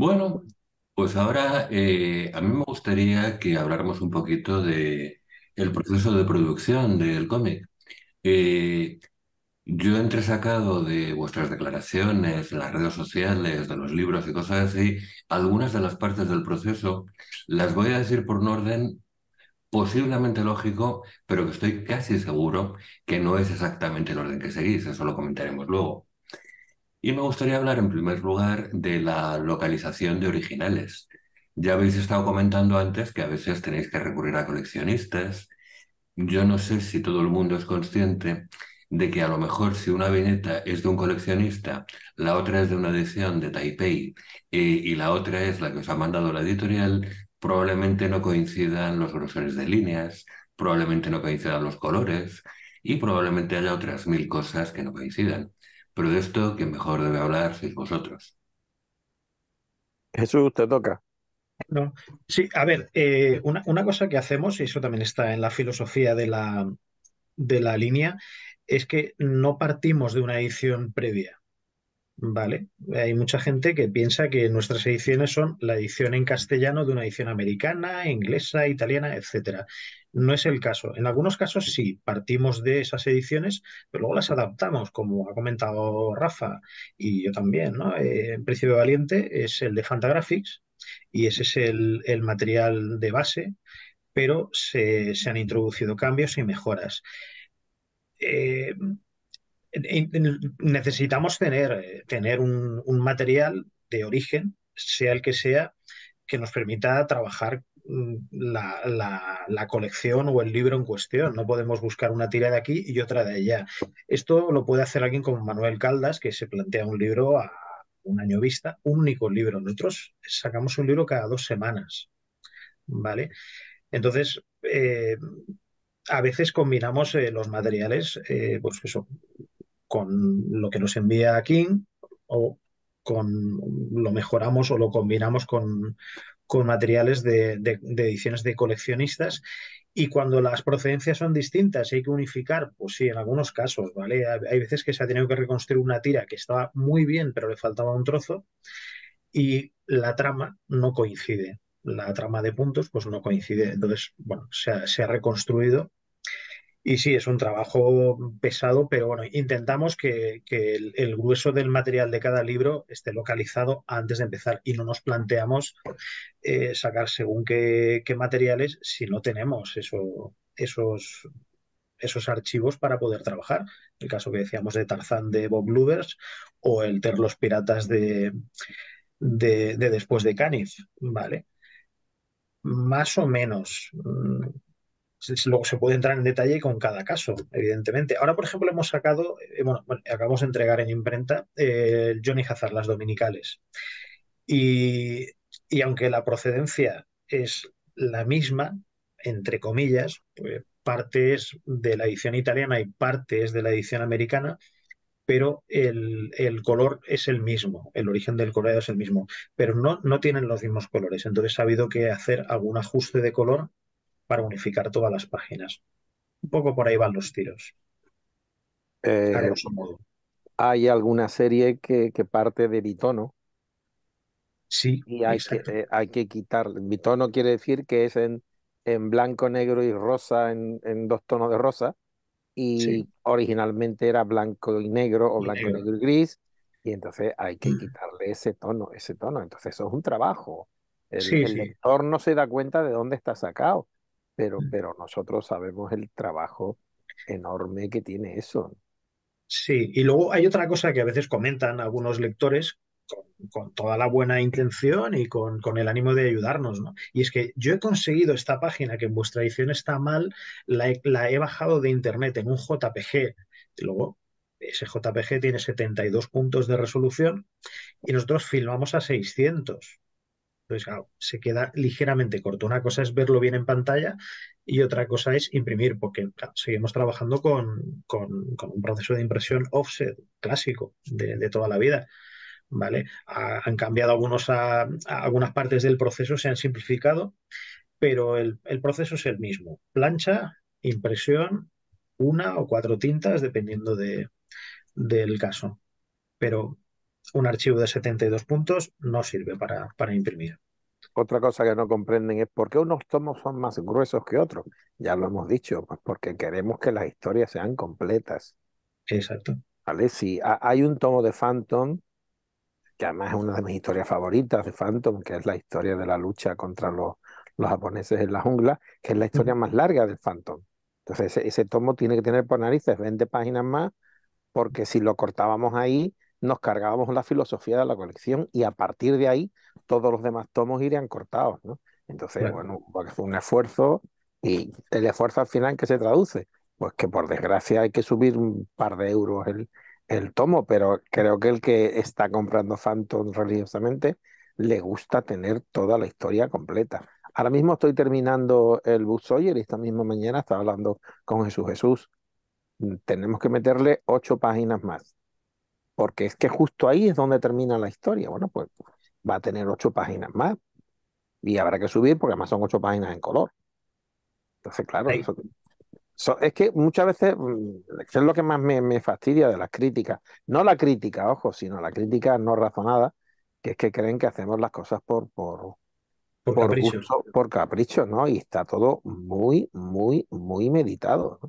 Bueno, pues ahora eh, a mí me gustaría que habláramos un poquito de el proceso de producción del cómic. Eh, yo he entresacado de vuestras declaraciones, las redes sociales, de los libros y cosas así, algunas de las partes del proceso. Las voy a decir por un orden posiblemente lógico, pero que estoy casi seguro que no es exactamente el orden que seguís, eso lo comentaremos luego. Y me gustaría hablar en primer lugar de la localización de originales. Ya habéis estado comentando antes que a veces tenéis que recurrir a coleccionistas. Yo no sé si todo el mundo es consciente de que a lo mejor si una viñeta es de un coleccionista, la otra es de una edición de Taipei eh, y la otra es la que os ha mandado la editorial, probablemente no coincidan los grosores de líneas, probablemente no coincidan los colores y probablemente haya otras mil cosas que no coincidan. Pero de esto, que mejor debe hablar sois vosotros. Jesús, te toca. No. Sí, a ver, eh, una, una, cosa que hacemos, y eso también está en la filosofía de la, de la línea, es que no partimos de una edición previa. Vale, hay mucha gente que piensa que nuestras ediciones son la edición en castellano de una edición americana, inglesa, italiana, etcétera. No es el caso. En algunos casos sí, partimos de esas ediciones, pero luego las adaptamos, como ha comentado Rafa y yo también. ¿no? Eh, Valiente es el de Fantagraphics y ese es el, material de base, pero se, se, han introducido cambios y mejoras. Eh, necesitamos tener, eh, tener un, material de origen, sea el que sea, que nos permita trabajar mm, la, colección o el libro en cuestión. No podemos buscar una tira de aquí y otra de allá. Esto lo puede hacer alguien como Manuel Caldas, que se plantea un libro a un año vista, único libro. Nosotros sacamos un libro cada dos semanas. ¿Vale? Entonces, eh, a veces combinamos eh, los materiales, pues eso, con lo que nos envía King o con lo mejoramos o lo combinamos con, materiales de, ediciones de coleccionistas y cuando las procedencias son distintas y hay que unificar, pues sí, en algunos casos, ¿vale? Hay veces que se ha tenido que reconstruir una tira que estaba muy bien pero le faltaba un trozo y la trama no coincide. La trama de puntos pues no coincide. Entonces, bueno, se se ha reconstruido y sí, es un trabajo pesado, pero bueno, intentamos que, el, grueso del material de cada libro esté localizado antes de empezar y no nos planteamos eh, sacar según qué, materiales si no tenemos esos, esos archivos para poder trabajar. El caso que decíamos de Tarzán de Bob Lubers o el Los Piratas de, de, después de Caniff, ¿vale? Más o menos. Mm, Luego se puede entrar en detalle con cada caso, evidentemente. Ahora, por ejemplo, hemos sacado, eh, bueno, acabamos de entregar en imprenta eh, Johnny Hazard, las dominicales. Y, aunque la procedencia es la misma, entre comillas, pues parte es de la edición italiana y parte es de la edición americana, pero el, color es el mismo, el origen del color es el mismo, pero no, no tienen los mismos colores. Entonces ha habido que hacer algún ajuste de color para unificar todas las páginas. Un poco por ahí van los tiros. Eh, hay alguna serie que, parte de bitono. Sí. Y hay, que, eh, hay que quitar. Bitono quiere decir que es en, en blanco, negro y rosa, en, en dos tonos de rosa. Y originalmente era blanco y negro o blanco, negro. y gris. Y entonces hay que mm. quitarle ese tono, ese tono. Entonces eso es un trabajo. El, lector no se da cuenta de dónde está sacado pero, mm. pero nosotros sabemos el trabajo enorme que tiene eso. Sí, y luego hay otra cosa que a veces comentan algunos lectores con, toda la buena intención y con, con, el ánimo de ayudarnos, ¿no? Y es que yo he conseguido esta página que en vuestra edición está mal, la he, bajado de internet en un JPG. luego, ese JPG tiene 72 puntos de resolución y nosotros filmamos a 600. Entonces, claro, se queda ligeramente corto. Una cosa es verlo bien en pantalla y otra cosa es imprimir, porque seguimos trabajando con, un proceso de impresión offset clásico de, toda la vida. ¿Vale? han cambiado algunas partes del proceso, se han simplificado, pero el, proceso es el mismo. Plancha, impresión, una o cuatro tintas, dependiendo del caso. Pero un archivo de 72 puntos no sirve para, para imprimir. Otra cosa que no comprenden es por qué unos tomos son más gruesos que otros. Ya lo hemos dicho, pues porque queremos que las historias sean completas. Exacto. ¿Vale? Si hay un tomo de Phantom, que además es una de mis historias favoritas de Phantom, que es la historia de la lucha contra los, los japoneses en la jungla, que es la historia más larga del Phantom. Entonces ese, ese tomo tiene que tener por narices 20 páginas más, porque si lo cortábamos ahí, nos cargábamos la filosofía de la colección y a partir de ahí todos los demás tomos irían cortados, ¿no? Entonces, bueno, fue un esfuerzo y el esfuerzo al final que se traduce, pues que por desgracia hay que subir un par de euros el, el tomo, pero creo que el que está comprando Phantom religiosamente le gusta tener toda la historia completa. Ahora mismo estoy terminando el Sawyer y esta misma mañana estaba hablando con Jesús Jesús. Mm, tenemos que meterle ocho páginas más porque es que justo ahí es donde termina la historia. Bueno, pues va a tener ocho páginas más y habrá que subir porque además son ocho páginas en color. Entonces, claro, eso, es que muchas veces eso mm, es lo que más me, fastidia de las críticas. No la crítica, ojo, sino la crítica no razonada, que es que creen que hacemos las cosas por, por, capricho. por capricho, ¿no? Y está todo muy, muy, muy meditado.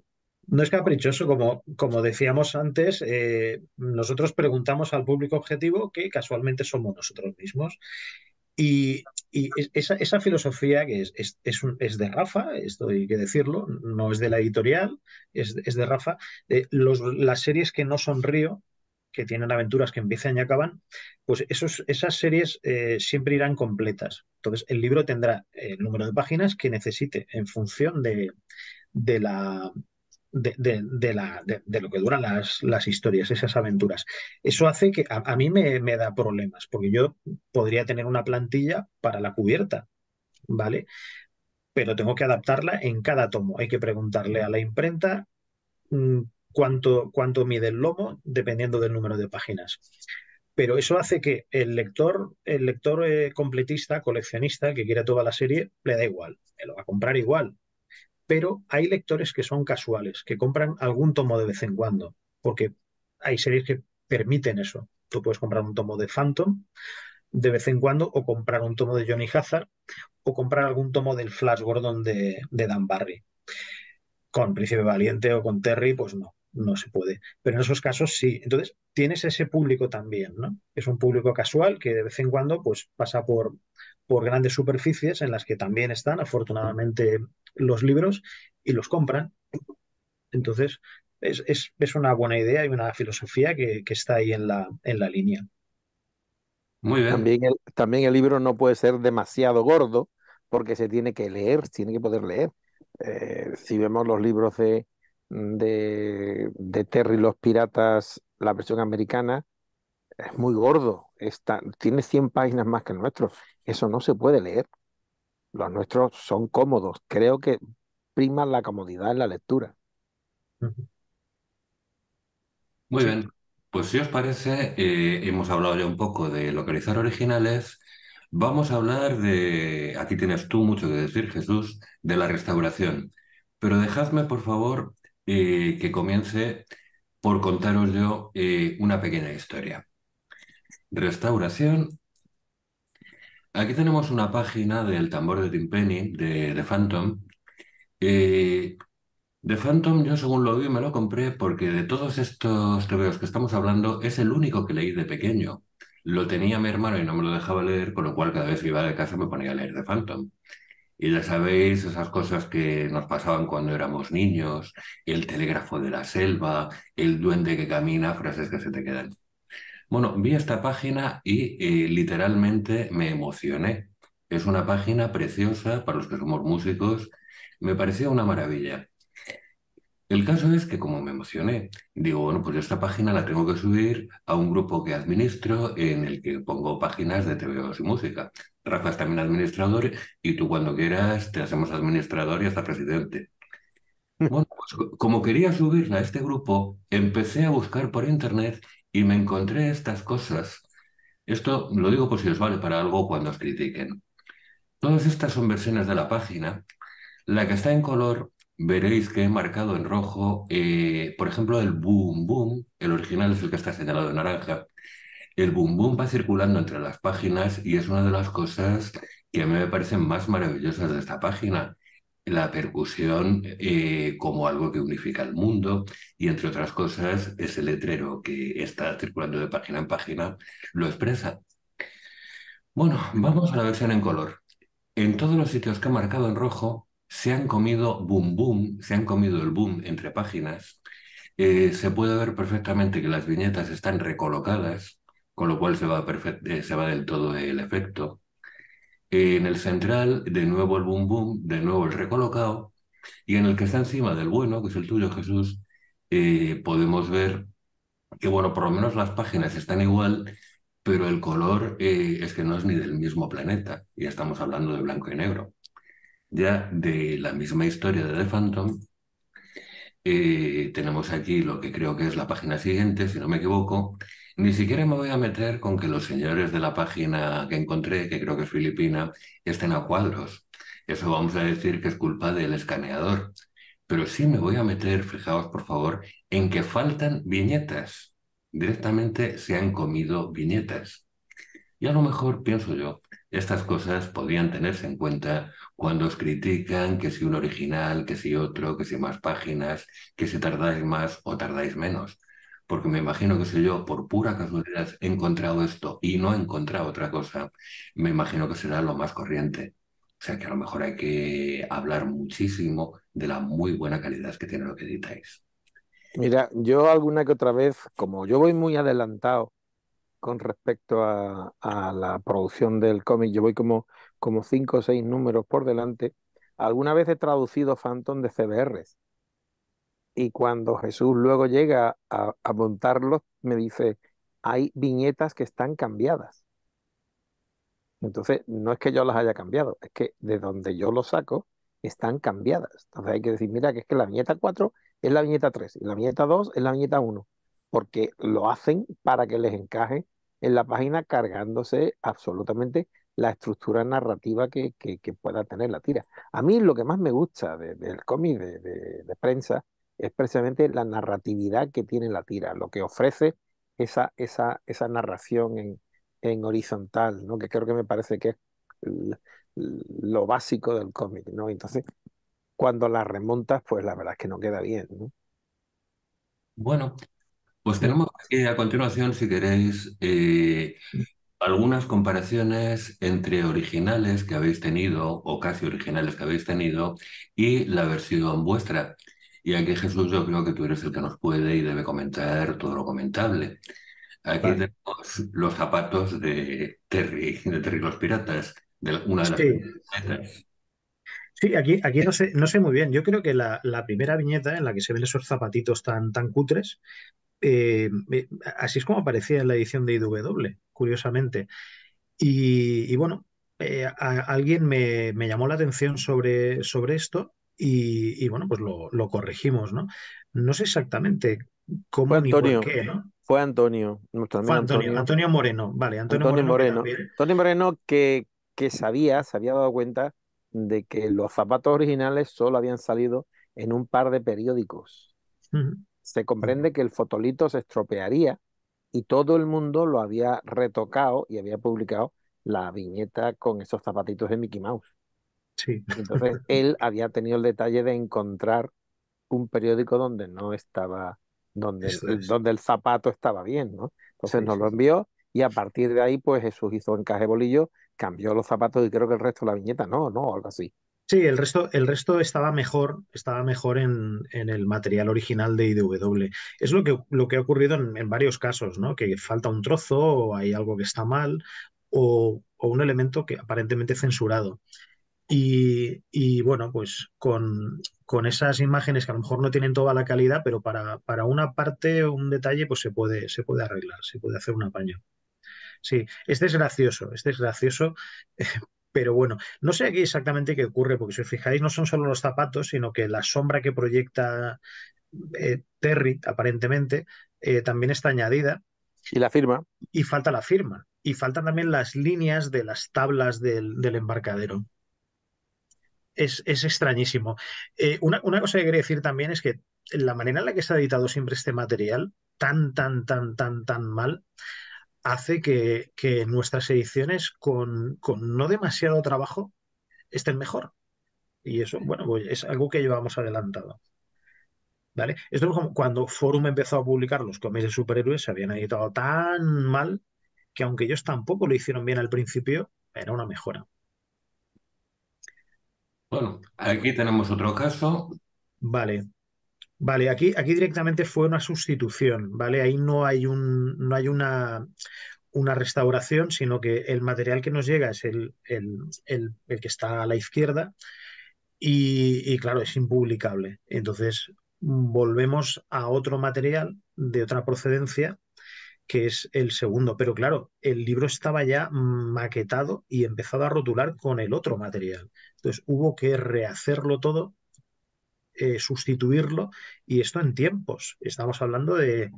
No es caprichoso, como, como decíamos antes, eh, nosotros preguntamos al público objetivo que casualmente somos nosotros mismos. Y, esa, filosofía que es, un, es, de Rafa, esto hay que decirlo, no es de la editorial, es, de Rafa, las series que no son Río, que tienen aventuras que empiezan y acaban, pues esos, esas series eh, siempre irán completas. Entonces, el libro tendrá eh, el número de páginas que necesite en función de, de, la, de, lo que duran las, historias, esas aventuras. Eso hace que a, mí me, da problemas, porque yo podría tener una plantilla para la cubierta, ¿vale? Pero tengo que adaptarla en cada tomo. Hay que preguntarle a la imprenta mm, cuánto, cuánto mide el lomo, dependiendo del número de páginas. Pero eso hace que el lector, el lector eh, completista, coleccionista, que quiera toda la serie, le da igual, me lo va a comprar igual, pero hay lectores que son casuales, que compran algún tomo de vez en cuando, porque hay series que permiten eso. Tú puedes comprar un tomo de Phantom de vez en cuando, o comprar un tomo de Johnny Hazard, o comprar algún tomo del Flash Gordon de, Dan Barry. Con Príncipe Valiente o con Terry, pues no, no se puede. Pero en esos casos sí. Entonces, tienes ese público también, ¿no? Es un público casual que de vez en cuando pues, pasa por, por grandes superficies en las que también están, afortunadamente, los libros y los compran. Entonces, es, una buena idea y una filosofía que, está ahí en la, en la línea. Muy bien. También el, también el libro no puede ser demasiado gordo porque se tiene que leer, tiene que poder leer. Eh, si vemos los libros de, de, de Terry los Piratas, la versión americana, es muy gordo, está, tiene 100 páginas más que el nuestro. Eso no se puede leer. Los nuestros son cómodos. Creo que priman la comodidad en la lectura. Muy bien. Pues si os parece, eh, hemos hablado ya un poco de localizar originales. Vamos a hablar de, aquí tienes tú mucho que decir, Jesús, de la restauración. Pero dejadme, por favor, eh, que comience por contaros yo eh, una pequeña historia. Restauración Aquí tenemos una página del tambor de Penny, de, The Phantom. The eh, de Phantom, yo según lo vi, me lo compré porque de todos estos libros que estamos hablando, es el único que leí de pequeño. Lo tenía mi hermano y no me lo dejaba leer, con lo cual cada vez que iba de casa me ponía a leer de Phantom. Y ya sabéis esas cosas que nos pasaban cuando éramos niños, el telégrafo de la selva, el duende que camina, frases que se te quedan. Bueno, vi esta página y eh, literalmente me emocioné. Es una página preciosa para los que somos músicos. Me parecía una maravilla. El caso es que como me emocioné, digo, bueno, pues esta página la tengo que subir a un grupo que administro en el que pongo páginas de TVOs y música. Rafa es también administrador y tú cuando quieras te hacemos administrador y hasta presidente. Bueno, pues como quería subirla a este grupo, empecé a buscar por internet y me encontré estas cosas. Esto lo digo por si os vale para algo cuando os critiquen. Todas estas son versiones de la página. La que está en color, veréis que he marcado en rojo, eh, por ejemplo, el boom boom. El original es el que está señalado en naranja. El boom boom va circulando entre las páginas y es una de las cosas que a mí me parecen más maravillosas de esta página la percusión eh, como algo que unifica el mundo y entre otras cosas ese letrero que está circulando de página en página lo expresa. Bueno, vamos a la versión en color. En todos los sitios que ha marcado en rojo se han comido boom boom, se han comido el boom entre páginas. Eh, se puede ver perfectamente que las viñetas están recolocadas, con lo cual se va, eh, se va del todo el efecto en el central, de nuevo el boom boom, de nuevo el recolocado, y en el que está encima del bueno, que es el tuyo, Jesús, eh, podemos ver que, bueno, por lo menos las páginas están igual, pero el color eh, es que no es ni del mismo planeta, ya estamos hablando de blanco y negro. Ya de la misma historia de The Phantom, eh, tenemos aquí lo que creo que es la página siguiente, si no me equivoco, ni siquiera me voy a meter con que los señores de la página que encontré, que creo que es filipina, estén a cuadros. Eso vamos a decir que es culpa del escaneador. Pero sí me voy a meter, fijaos por favor, en que faltan viñetas. Directamente se han comido viñetas. Y a lo mejor, pienso yo, estas cosas podrían tenerse en cuenta cuando os critican que si un original, que si otro, que si más páginas, que si tardáis más o tardáis menos porque me imagino que si yo por pura casualidad he encontrado esto y no he encontrado otra cosa, me imagino que será lo más corriente. O sea que a lo mejor hay que hablar muchísimo de la muy buena calidad que tiene lo que editáis. Mira, yo alguna que otra vez, como yo voy muy adelantado con respecto a, la producción del cómic, yo voy como, como cinco o seis números por delante, alguna vez he traducido Phantom de CBRs y cuando Jesús luego llega a, montarlos, me dice, hay viñetas que están cambiadas. Entonces, no es que yo las haya cambiado, es que de donde yo los saco están cambiadas. Entonces hay que decir, mira, que es que la viñeta 4 es la viñeta 3 y la viñeta 2 es la viñeta 1, porque lo hacen para que les encaje en la página cargándose absolutamente la estructura narrativa que, pueda tener la tira. A mí lo que más me gusta del cómic de prensa es precisamente la narratividad que tiene la tira, lo que ofrece esa, esa, esa narración en, en horizontal, ¿no? que creo que me parece que es lo básico del cómic. ¿no? Entonces, cuando la remontas, pues la verdad es que no queda bien. Bueno, pues tenemos aquí a continuación, si queréis, eh, algunas comparaciones entre originales que habéis tenido o casi originales que habéis tenido y la versión vuestra. Y aquí Jesús yo creo que tú eres el que nos puede y debe comentar todo lo comentable. Aquí tenemos los zapatos de Terry, de Terry los Piratas, de una de las sí. Sí, aquí, aquí no, sé, muy bien. Yo creo que la, primera viñeta en la que se ven esos zapatitos tan, tan cutres, eh, así es como aparecía en la edición de IW, curiosamente. Y, bueno, eh, alguien me, llamó la atención sobre, sobre esto y, bueno, pues lo, corregimos, ¿no? No sé exactamente cómo ni Antonio, por qué, ¿no? Fue Antonio. Antonio, Antonio, Moreno, vale, Antonio, Moreno. Antonio Moreno que, sabía, se había dado cuenta de que los zapatos originales solo habían salido en un par de periódicos. Se comprende que el fotolito se estropearía y todo el mundo lo había retocado y había publicado la viñeta con esos zapatitos de Mickey Mouse. Entonces él había tenido el detalle de encontrar un periódico donde no estaba, donde, el, donde el zapato estaba bien, ¿no? Entonces nos lo envió y a partir de ahí, pues Jesús hizo encaje bolillo, cambió los zapatos y creo que el resto de la viñeta, no, no, algo así. Sí, el resto, el resto estaba mejor, estaba mejor en, el material original de IDW. Es lo que, lo que ha ocurrido en, varios casos, ¿no? Que falta un trozo, o hay algo que está mal, o, o un elemento que aparentemente censurado. Y, bueno, pues con, esas imágenes que a lo mejor no tienen toda la calidad, pero para, una parte o un detalle, pues se puede, se puede arreglar, se puede hacer un apaño. Sí, este es gracioso, este es gracioso, pero bueno, no sé aquí exactamente qué ocurre, porque si os fijáis, no son solo los zapatos, sino que la sombra que proyecta eh, Terry, aparentemente, eh, también está añadida. Y la firma. Y falta la firma. Y faltan también las líneas de las tablas del embarcadero es, extrañísimo. Eh, una, cosa que quería decir también es que la manera en la que se ha editado siempre este material, tan, tan, tan, tan, tan mal, hace que, nuestras ediciones con, con no demasiado trabajo estén mejor. Y eso, bueno, pues, es algo que llevamos adelantado. ¿Vale? Esto es como cuando Forum empezó a publicar los cómics de superhéroes, se habían editado tan mal que aunque ellos tampoco lo hicieron bien al principio, era una mejora. Bueno, aquí tenemos otro caso. Vale. Vale, aquí, aquí directamente fue una sustitución, ¿vale? Ahí no hay un, no hay una, una restauración, sino que el material que nos llega es el, el, el, que está a la izquierda y, y, claro, es impublicable. Entonces volvemos a otro material de otra procedencia que es el segundo. Pero claro, el libro estaba ya maquetado y empezado a rotular con el otro material. Entonces hubo que rehacerlo todo, eh, sustituirlo, y esto en tiempos. Estamos hablando de,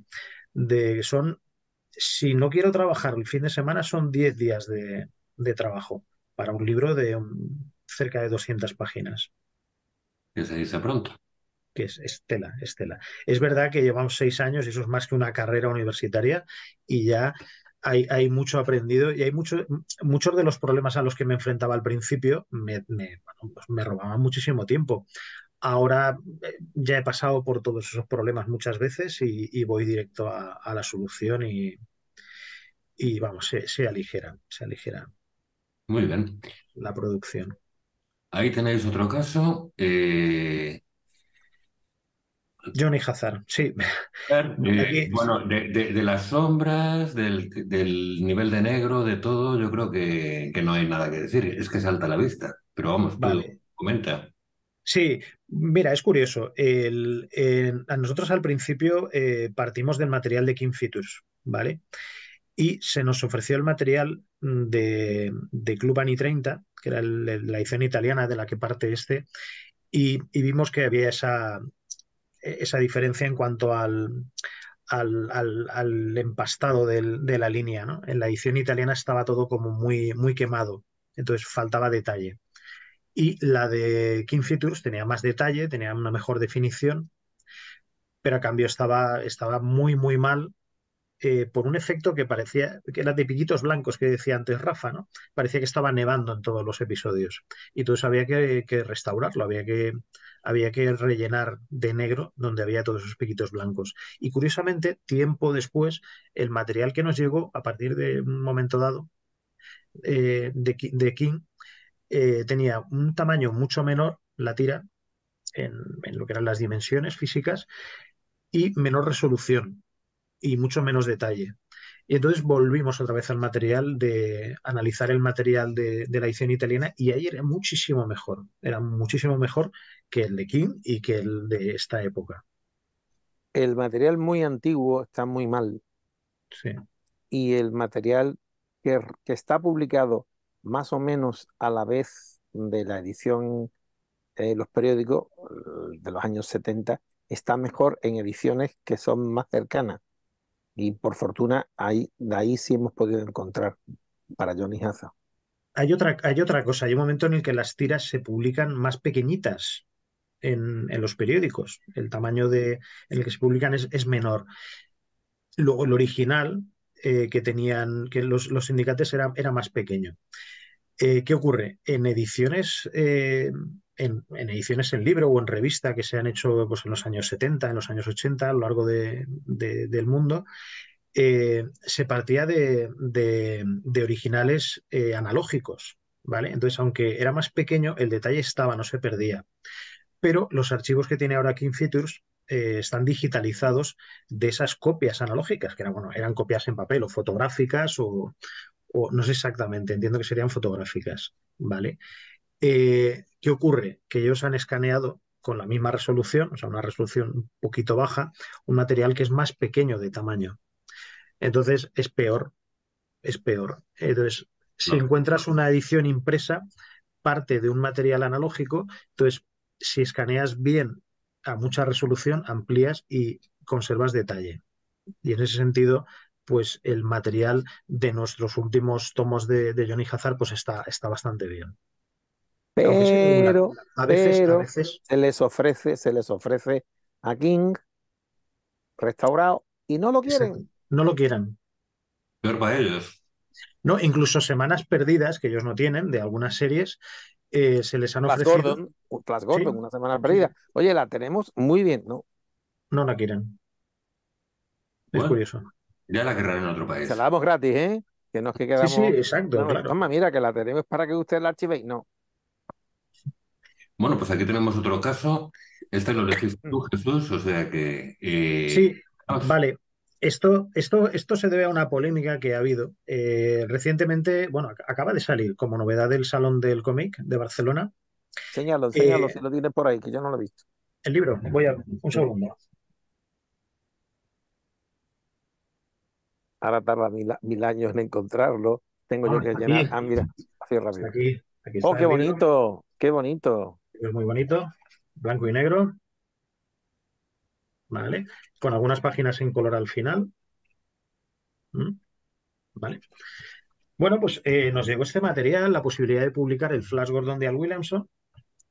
de son, si no quiero trabajar el fin de semana, son 10 días de, de trabajo para un libro de cerca de 200 páginas. Que se pronto que es Estela, Estela. Es verdad que llevamos seis años y eso es más que una carrera universitaria y ya hay, mucho aprendido y hay mucho, muchos de los problemas a los que me enfrentaba al principio me, me, pues robaban muchísimo tiempo. Ahora eh, ya he pasado por todos esos problemas muchas veces y, voy directo a, la solución y, vamos, se, se aligeran, se Muy bien. La producción. Ahí tenéis otro caso. Eh Johnny Hazard, sí. Eh, bueno, de, las sombras, del, nivel de negro, de todo, yo creo que, no hay nada que decir. Es que salta la vista. Pero vamos, vale. comenta. Sí, mira, es curioso. a nosotros al principio eh, partimos del material de King ¿vale? Y se nos ofreció el material de, Club Ani 30, que era la edición italiana de la que parte este, y vimos que había esa, esa diferencia en cuanto al, al, al, empastado de la línea. En la edición italiana estaba todo como muy, muy quemado, entonces faltaba detalle. Y la de King tenía más detalle, tenía una mejor definición, pero a cambio estaba, estaba muy, muy mal eh, por un efecto que parecía, que era de piquitos blancos que decía antes Rafa, ¿no? Parecía que estaba nevando en todos los episodios. Y entonces había que, restaurarlo, había que, había que rellenar de negro donde había todos esos piquitos blancos. Y curiosamente, tiempo después, el material que nos llegó a partir de un momento dado eh, de, King eh, tenía un tamaño mucho menor, la tira, en lo que eran las dimensiones físicas, y menor resolución y mucho menos detalle. Y entonces volvimos otra vez al material de analizar el material de, la edición italiana y ahí era muchísimo mejor, era muchísimo mejor que el de King y que el de esta época. El material muy antiguo está muy mal. Sí. Y el material que, está publicado más o menos a la vez de la edición, de eh, los periódicos eh, de los años 70, está mejor en ediciones que son más cercanas y por fortuna, ahí, de ahí sí hemos podido encontrar para Johnny Haza. Hay otra, hay otra cosa, hay un momento en el que las tiras se publican más pequeñitas en, en los periódicos. El tamaño de, en el que se publican es, menor. Luego el original eh, que tenían, que los, los sindicatos era, más pequeño. Eh, ¿Qué ocurre? En ediciones eh, en, ediciones en libro o en revista que se han hecho pues, en los años 70, en los años 80, a lo largo del mundo, eh, se partía de, originales eh, analógicos. ¿vale? Entonces, aunque era más pequeño, el detalle estaba, no se perdía. Pero los archivos que tiene ahora King Features eh, están digitalizados de esas copias analógicas, que eran, bueno, eran copias en papel o fotográficas o, o no sé exactamente, entiendo que serían fotográficas, ¿vale? Eh, ¿Qué ocurre? Que ellos han escaneado con la misma resolución, o sea, una resolución un poquito baja, un material que es más pequeño de tamaño. Entonces es peor, es peor. Entonces, si encuentras una edición impresa, parte de un material analógico, entonces si escaneas bien a mucha resolución, amplías y conservas detalle. Y en ese sentido, pues el material de nuestros últimos tomos de, Johnny Hazard pues está, está bastante bien. Pero, a veces, se les ofrece, se les ofrece a King restaurado y no lo quieren. No lo quieran Peor para ellos. No, incluso semanas perdidas que ellos no tienen de algunas series eh, se les han ofrecido. Tras Gordon, una semana perdida. Oye, la tenemos muy bien, ¿no? No la quieren. es curioso. Ya la querrán en otro país. Se la damos gratis, ¿eh? Que nos que quedamos. Sí, sí, exacto. mira, que la tenemos para que usted la archivéis, No, bueno, pues aquí tenemos otro caso. Este lo elegiste tú, Jesús, o sea que... Eh, ah, sí, vale. Esto, esto, esto se debe a una polémica que ha habido. Eh, recientemente, bueno, acaba de salir como novedad del Salón del Cómic de Barcelona. Señalo, eh, si lo tiene por ahí, que yo no lo he visto. El libro, voy a... Un segundo. Ahora tarda mil, años en encontrarlo. Tengo yo ah, que llenar. Ah, mira, cierra oh, qué bonito, qué bonito es muy bonito, blanco y negro. ¿Vale? Con algunas páginas en color al final. Mm. ¿Vale? Bueno, pues eh, nos llegó este material, la posibilidad de publicar el Flash Gordon de Al Williamson,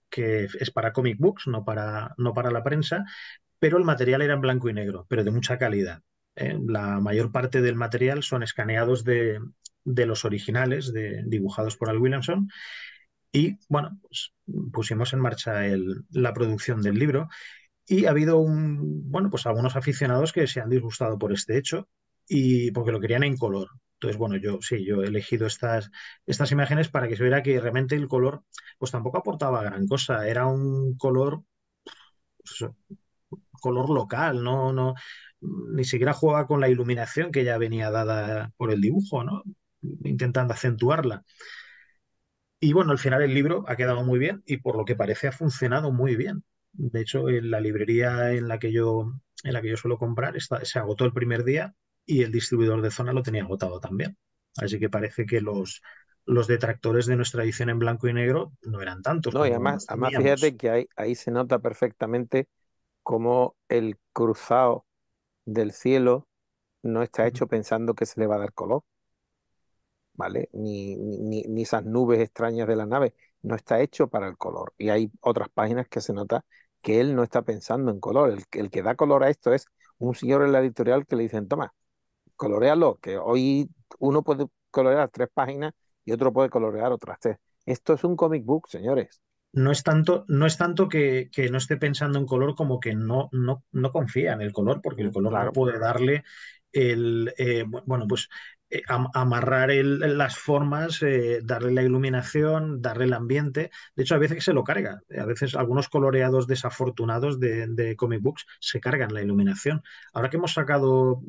que es para comic books, no para, no para la prensa, pero el material era en blanco y negro, pero de mucha calidad. ¿eh? la mayor parte del material son escaneados de, de los originales de, dibujados por Al Williamson y bueno, pues pusimos en marcha la producción del libro y ha habido un, bueno, pues algunos aficionados que se han disgustado por este hecho y porque lo querían en color. Entonces, bueno, yo sí, yo he elegido estas, estas imágenes para que se viera que realmente el color, pues tampoco aportaba gran cosa. Era un color, pues, color local, no, no, ni siquiera jugaba con la iluminación que ya venía dada por el dibujo, ¿no? Intentando acentuarla. Y bueno, al final el libro ha quedado muy bien y por lo que parece ha funcionado muy bien. De hecho, en la librería en la que yo, en la que yo suelo comprar se agotó el primer día y el distribuidor de zona lo tenía agotado también. Así que parece que los, los detractores de nuestra edición en blanco y negro no eran tantos. No, y además, además fíjate que ahí, ahí se nota perfectamente cómo el cruzado del cielo no está hecho pensando que se le va a dar color. ¿vale? Ni, ni, esas nubes extrañas de la nave. No está hecho para el color. Y hay otras páginas que se nota que él no está pensando en color. El, que da color a esto es un señor en la editorial que le dicen, toma, colorealo, que hoy uno puede colorear tres páginas y otro puede colorear otras tres. Esto es un comic book, señores. No es tanto, no es tanto que, que no esté pensando en color como que no, no, no confía en el color, porque el mm, color puede darle el eh, bueno, pues eh, amarrar las formas, eh, darle la iluminación, darle el ambiente. De hecho, a veces se lo carga. A veces algunos coloreados desafortunados de, comic books se cargan la iluminación. Ahora que hemos sacado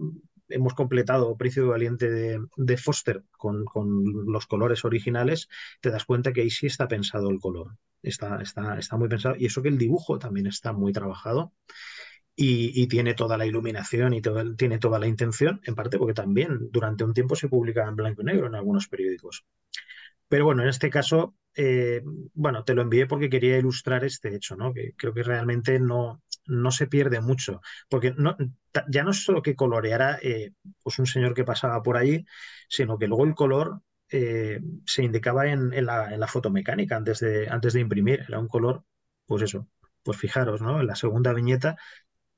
hemos completado precio Valiente de, de Foster con, con, los colores originales, te das cuenta que ahí sí está pensado el color. Está, está, está muy pensado. Y eso que el dibujo también está muy trabajado y, tiene toda la iluminación y todo, tiene toda la intención, en parte porque también durante un tiempo se publicaba en blanco y negro en algunos periódicos. Pero bueno, en este caso, eh, bueno, te lo envié porque quería ilustrar este hecho, ¿no? Que creo que realmente no, no se pierde mucho, porque no, ya no es solo que coloreara eh, pues un señor que pasaba por allí, sino que luego el color eh, se indicaba en, la, en, la, fotomecánica antes de, antes de imprimir, era un color, pues eso, pues fijaros, ¿no? En la segunda viñeta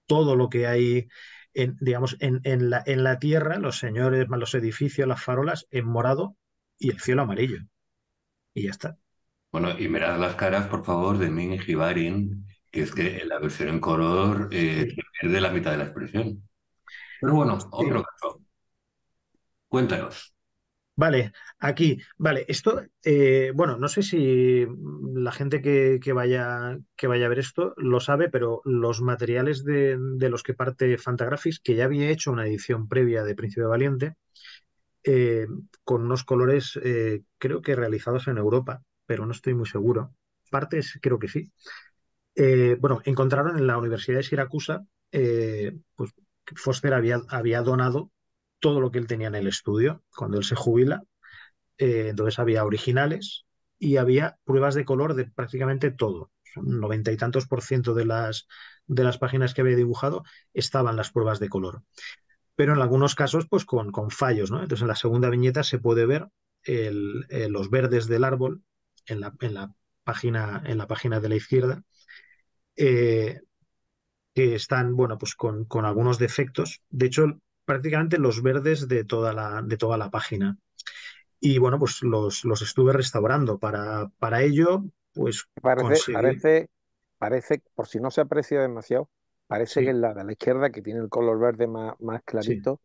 todo lo que hay en, digamos, en, en, la, en la tierra, los señores, los edificios, las farolas, en morado y el cielo amarillo. Y ya está. Bueno, y mirad las caras, por favor, de Ming y que es que en la versión en color eh, pierde la mitad de la expresión. Pero bueno, otro caso. Cuéntanos. Vale, aquí, vale, esto, eh, bueno, no sé si la gente que, vaya, que vaya a ver esto lo sabe, pero los materiales de, los que parte Fantagraphics, que ya había hecho una edición previa de Príncipe Valiente, eh, con unos colores, eh, creo que realizados en Europa, pero no estoy muy seguro. Partes, creo que sí. bueno, encontraron en la Universidad de Siracusa, pues Foster había donado todo lo que él tenía en el estudio cuando él se jubila. Eh, entonces había originales y había pruebas de color de prácticamente todo. Noventa y tantos por ciento de las, de las páginas que había dibujado estaban las pruebas de color. Pero en algunos casos, pues con, con fallos, ¿no? Entonces en la segunda viñeta se puede ver eh, los verdes del árbol en la, página, en la página de la izquierda. Eh, que están, bueno, pues con, con, algunos defectos. De hecho, prácticamente los verdes de toda la, de toda la página. Y bueno, pues los, los estuve restaurando. Para, para ello, pues... Parece, parece, por si no se aprecia demasiado, parece que que la de la izquierda, que tiene el color verde más, más clarito,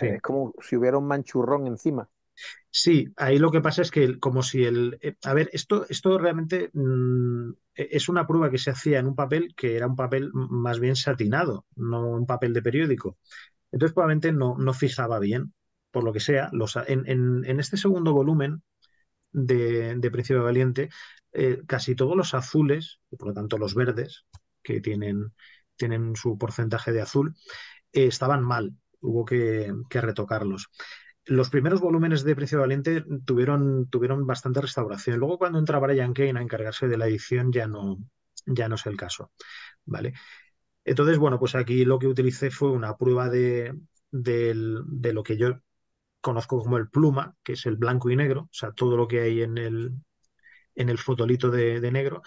es como si hubiera un manchurrón encima. Sí, ahí lo que pasa es que como si el... Eh, a ver, esto, esto realmente mm, e, es una prueba que se hacía en un papel que era un papel más bien satinado, no un papel de periódico. Entonces probablemente no, no fijaba bien, por lo que sea. en, este segundo volumen de, de Príncipe Valiente, eh, casi todos los azules, y por lo tanto los verdes, que tienen, tienen su porcentaje de azul, eh, estaban mal, hubo que, retocarlos. Los primeros volúmenes de Príncipe Valiente tuvieron, tuvieron bastante restauración. Luego, cuando entra Brian Kane a encargarse de la edición, ya no, ya no es el caso. ¿vale? Entonces, bueno, pues aquí lo que utilicé fue una prueba de, lo que yo conozco como el pluma, que es el blanco y negro, o sea, todo lo que hay en el, en el fotolito de, negro,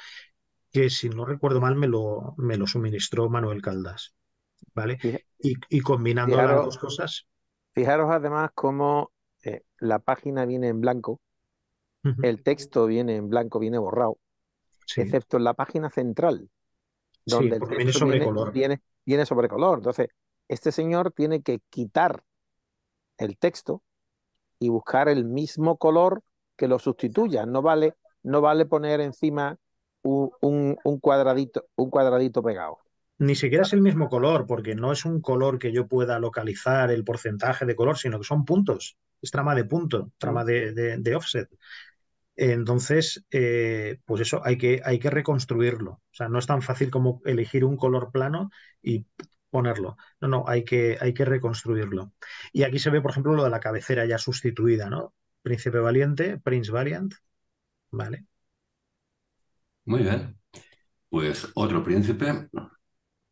que si no recuerdo mal me lo, me lo suministró Manuel Caldas, ¿vale? Y, combinando las dos cosas. Fijaros además cómo eh, la página viene en blanco, el texto viene en blanco, viene borrado, excepto en la página central, donde sí, viene sobre color. Viene, sobre color. Entonces, este señor tiene que quitar el texto y buscar el mismo color que lo sustituya. No vale, no vale poner encima un, un, cuadradito, un cuadradito pegado. Ni siquiera es el mismo color, porque no es un color que yo pueda localizar el porcentaje de color, sino que son puntos. Es trama de punto, trama mm. de, de, de offset. Entonces, eh, pues eso, hay que, hay que reconstruirlo. O sea, no es tan fácil como elegir un color plano y ponerlo. No, no, hay que, hay que reconstruirlo. Y aquí se ve, por ejemplo, lo de la cabecera ya sustituida, ¿no? Príncipe Valiente, Prince Valiant. Vale. Muy bien. Pues otro príncipe.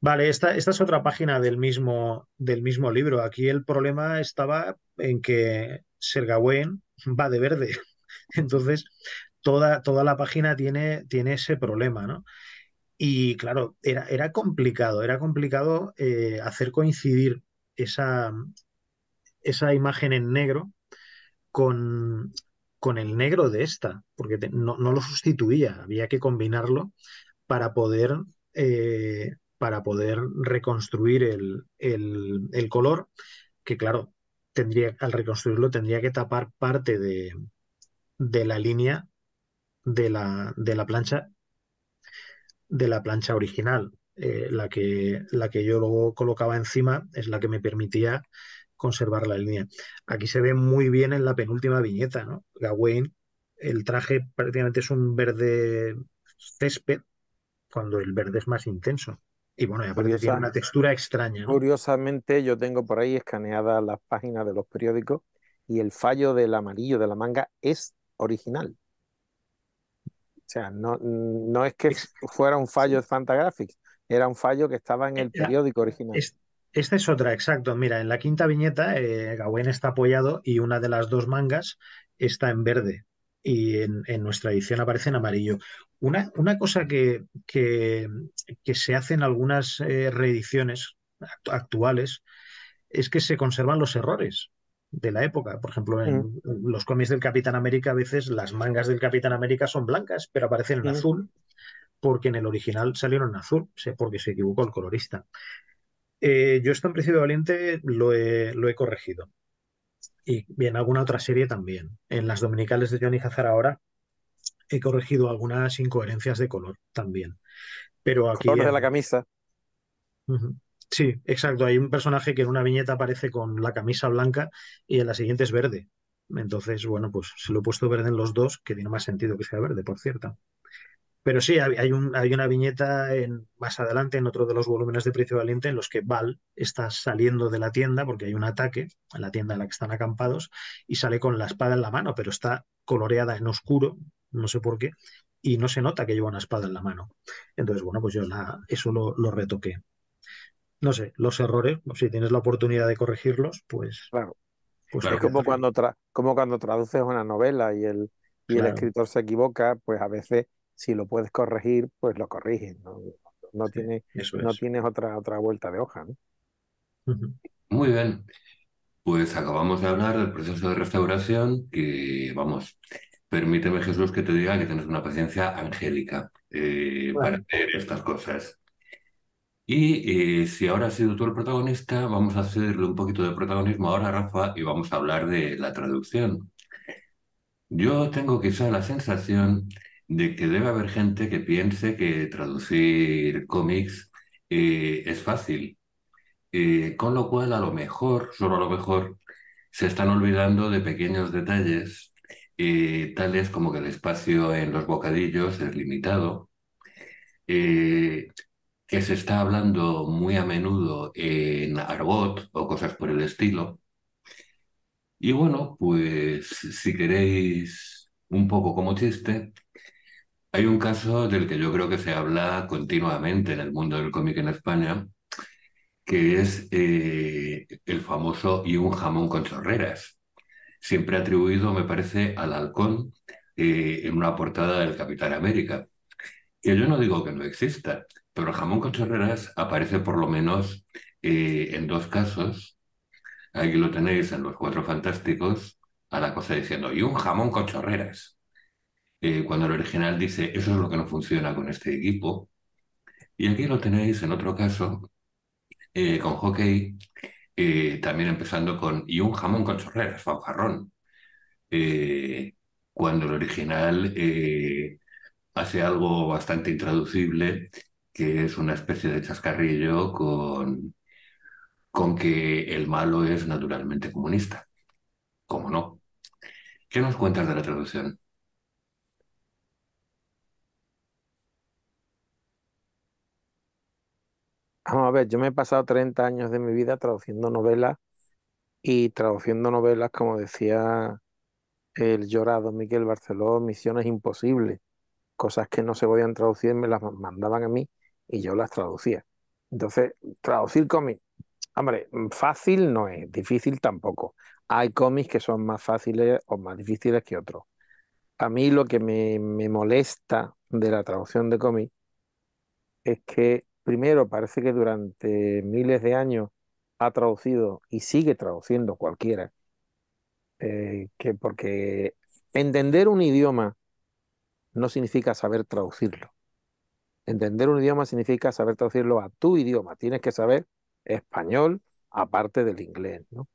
Vale, esta, esta es otra página del mismo, del mismo libro. Aquí el problema estaba en que Gawain va de verde. Entonces, toda, toda la página tiene, tiene ese problema, ¿no? Y claro, era, era complicado, era complicado eh, hacer coincidir esa, esa imagen en negro con, con el negro de esta, porque no, lo sustituía, había que combinarlo para poder, eh, para poder reconstruir el, el, el color, que claro, tendría, al reconstruirlo tendría que tapar parte de, de la línea de la, de la plancha de la plancha original. Eh, la, que, la que yo luego colocaba encima es la que me permitía conservar la línea. Aquí se ve muy bien en la penúltima viñeta, ¿no? Gawain, el traje prácticamente es un verde césped, cuando el verde es más intenso. Y bueno, y aparte tiene una textura extraña. Curiosamente, yo tengo por ahí escaneadas las páginas de los periódicos y el fallo del amarillo de la manga es original. O sea, no, no es que fuera un fallo de Fantagraphics, era un fallo que estaba en el eh, periódico original. esta es otra, exacto. Mira, en la quinta viñeta, eh, Gawain está apoyado y una de las dos mangas está en verde y en, nuestra edición aparece en amarillo. Una, una cosa que, que, se hace en algunas eh, reediciones actuales es que se conservan los errores de la época. Por ejemplo, en mm. los cómics del Capitán América, a veces las mangas del Capitán América son blancas, pero aparecen en mm. azul, porque en el original salieron en azul, porque se equivocó el colorista. Eh, yo esto en principio valiente lo he, corregido. Y, bien en alguna otra serie también. En las dominicales de Johnny Hazard ahora he corregido algunas incoherencias de color también. Pero aquí. Color de la camisa. Sí, exacto. Hay un personaje que en una viñeta aparece con la camisa blanca y en la siguiente es verde. Entonces, bueno, pues se lo he puesto verde en los dos, que tiene más sentido que sea verde, por cierto. Pero sí, hay, un, hay una viñeta en, más adelante en otro de los volúmenes de Precio Valiente en los que Val está saliendo de la tienda porque hay un ataque en la tienda en la que están acampados y sale con la espada en la mano, pero está coloreada en oscuro, no sé por qué, y no se nota que lleva una espada en la mano. Entonces, bueno, pues yo la, eso lo retoqué no sé, los errores, pues, si tienes la oportunidad de corregirlos, pues... Claro. pues Es como cuando, como cuando traduces una novela y, el, y el escritor se equivoca, pues a veces si lo puedes corregir, pues lo corriges. No, no, tienes, no tienes otra, otra vuelta de hoja. Muy bien. Pues acabamos de hablar del proceso de restauración que, vamos, permíteme Jesús que te diga que tienes una paciencia angélica eh, para hacer estas cosas. Y eh, si ahora ha sido tú el protagonista, vamos a hacerle un poquito de protagonismo ahora, Rafa, y vamos a hablar de la traducción. Yo tengo quizá la sensación de que debe haber gente que piense que traducir cómics eh, es fácil, eh, con lo cual a lo mejor, solo a lo mejor, se están olvidando de pequeños detalles, tales como que el espacio en los bocadillos es limitado, que se está hablando muy a menudo en Arbot o cosas por el estilo. Y bueno, pues si queréis un poco como chiste, hay un caso del que yo creo que se habla continuamente en el mundo del cómic en España, que es eh, el famoso y un jamón con chorreras, siempre atribuido, me parece, al halcón eh, en una portada del Capitán América. Que yo no digo que no exista, pero el jamón con aparece por lo menos eh, en dos casos. Aquí lo tenéis en los Cuatro Fantásticos, a la cosa diciendo, y un jamón con chorreras. Eh, cuando el original dice, eso es lo que no funciona con este equipo. Y aquí lo tenéis en otro caso, eh, con hockey, también empezando con, y un jamón con chorreras, fanfarrón. cuando el original hace algo bastante intraducible que es una especie de chascarrillo con, con que el malo es naturalmente comunista. ¿Cómo no? ¿Qué nos cuentas de la traducción? Vamos a ver, yo me he pasado 30 años de mi vida traduciendo novelas y traduciendo novelas, como decía el llorado Miguel Barceló, misiones imposibles, cosas que no se podían traducir, me las mandaban a mí y yo las traducía. Entonces, traducir cómics, hombre, fácil no es, difícil tampoco. Hay cómics que son más fáciles o más difíciles que otros. A mí lo que me, molesta de la traducción de cómics es que, primero, parece que durante miles de años ha traducido y sigue traduciendo cualquiera. Eh, que porque entender un idioma no significa saber traducirlo. Entender un idioma significa saber traducirlo a tu idioma. Tienes que saber español aparte del inglés, ¿no?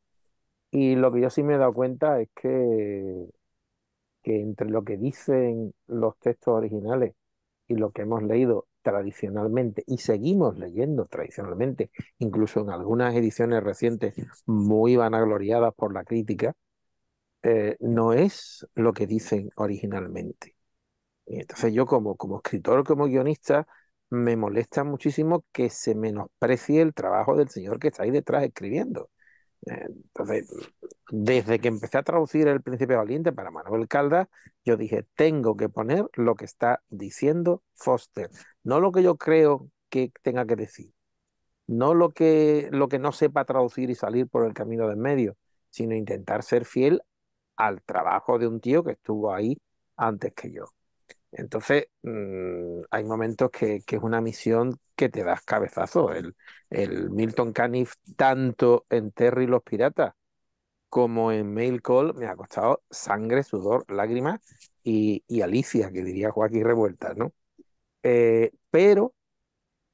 Y lo que yo sí me he dado cuenta es que, que entre lo que dicen los textos originales y lo que hemos leído tradicionalmente y seguimos leyendo tradicionalmente, incluso en algunas ediciones recientes muy vanagloriadas por la crítica, eh, no es lo que dicen originalmente. Eh, entonces yo como, como escritor, como guionista, me molesta muchísimo que se menosprecie el trabajo del señor que está ahí detrás escribiendo. Eh, entonces, desde que empecé a traducir El Príncipe Valiente para Manuel Caldas, yo dije, tengo que poner lo que está diciendo Foster, no lo que yo creo que tenga que decir, no lo que, lo que no sepa traducir y salir por el camino del medio, sino intentar ser fiel al trabajo de un tío que estuvo ahí antes que yo. Entonces, mm, hay momentos que, es una misión que te das cabezazo. El, el Milton Caniff, tanto en Terry y los Piratas como en Mail Call, me ha costado sangre, sudor, lágrimas y, Alicia, que diría Joaquín Revuelta, ¿no? Eh, pero,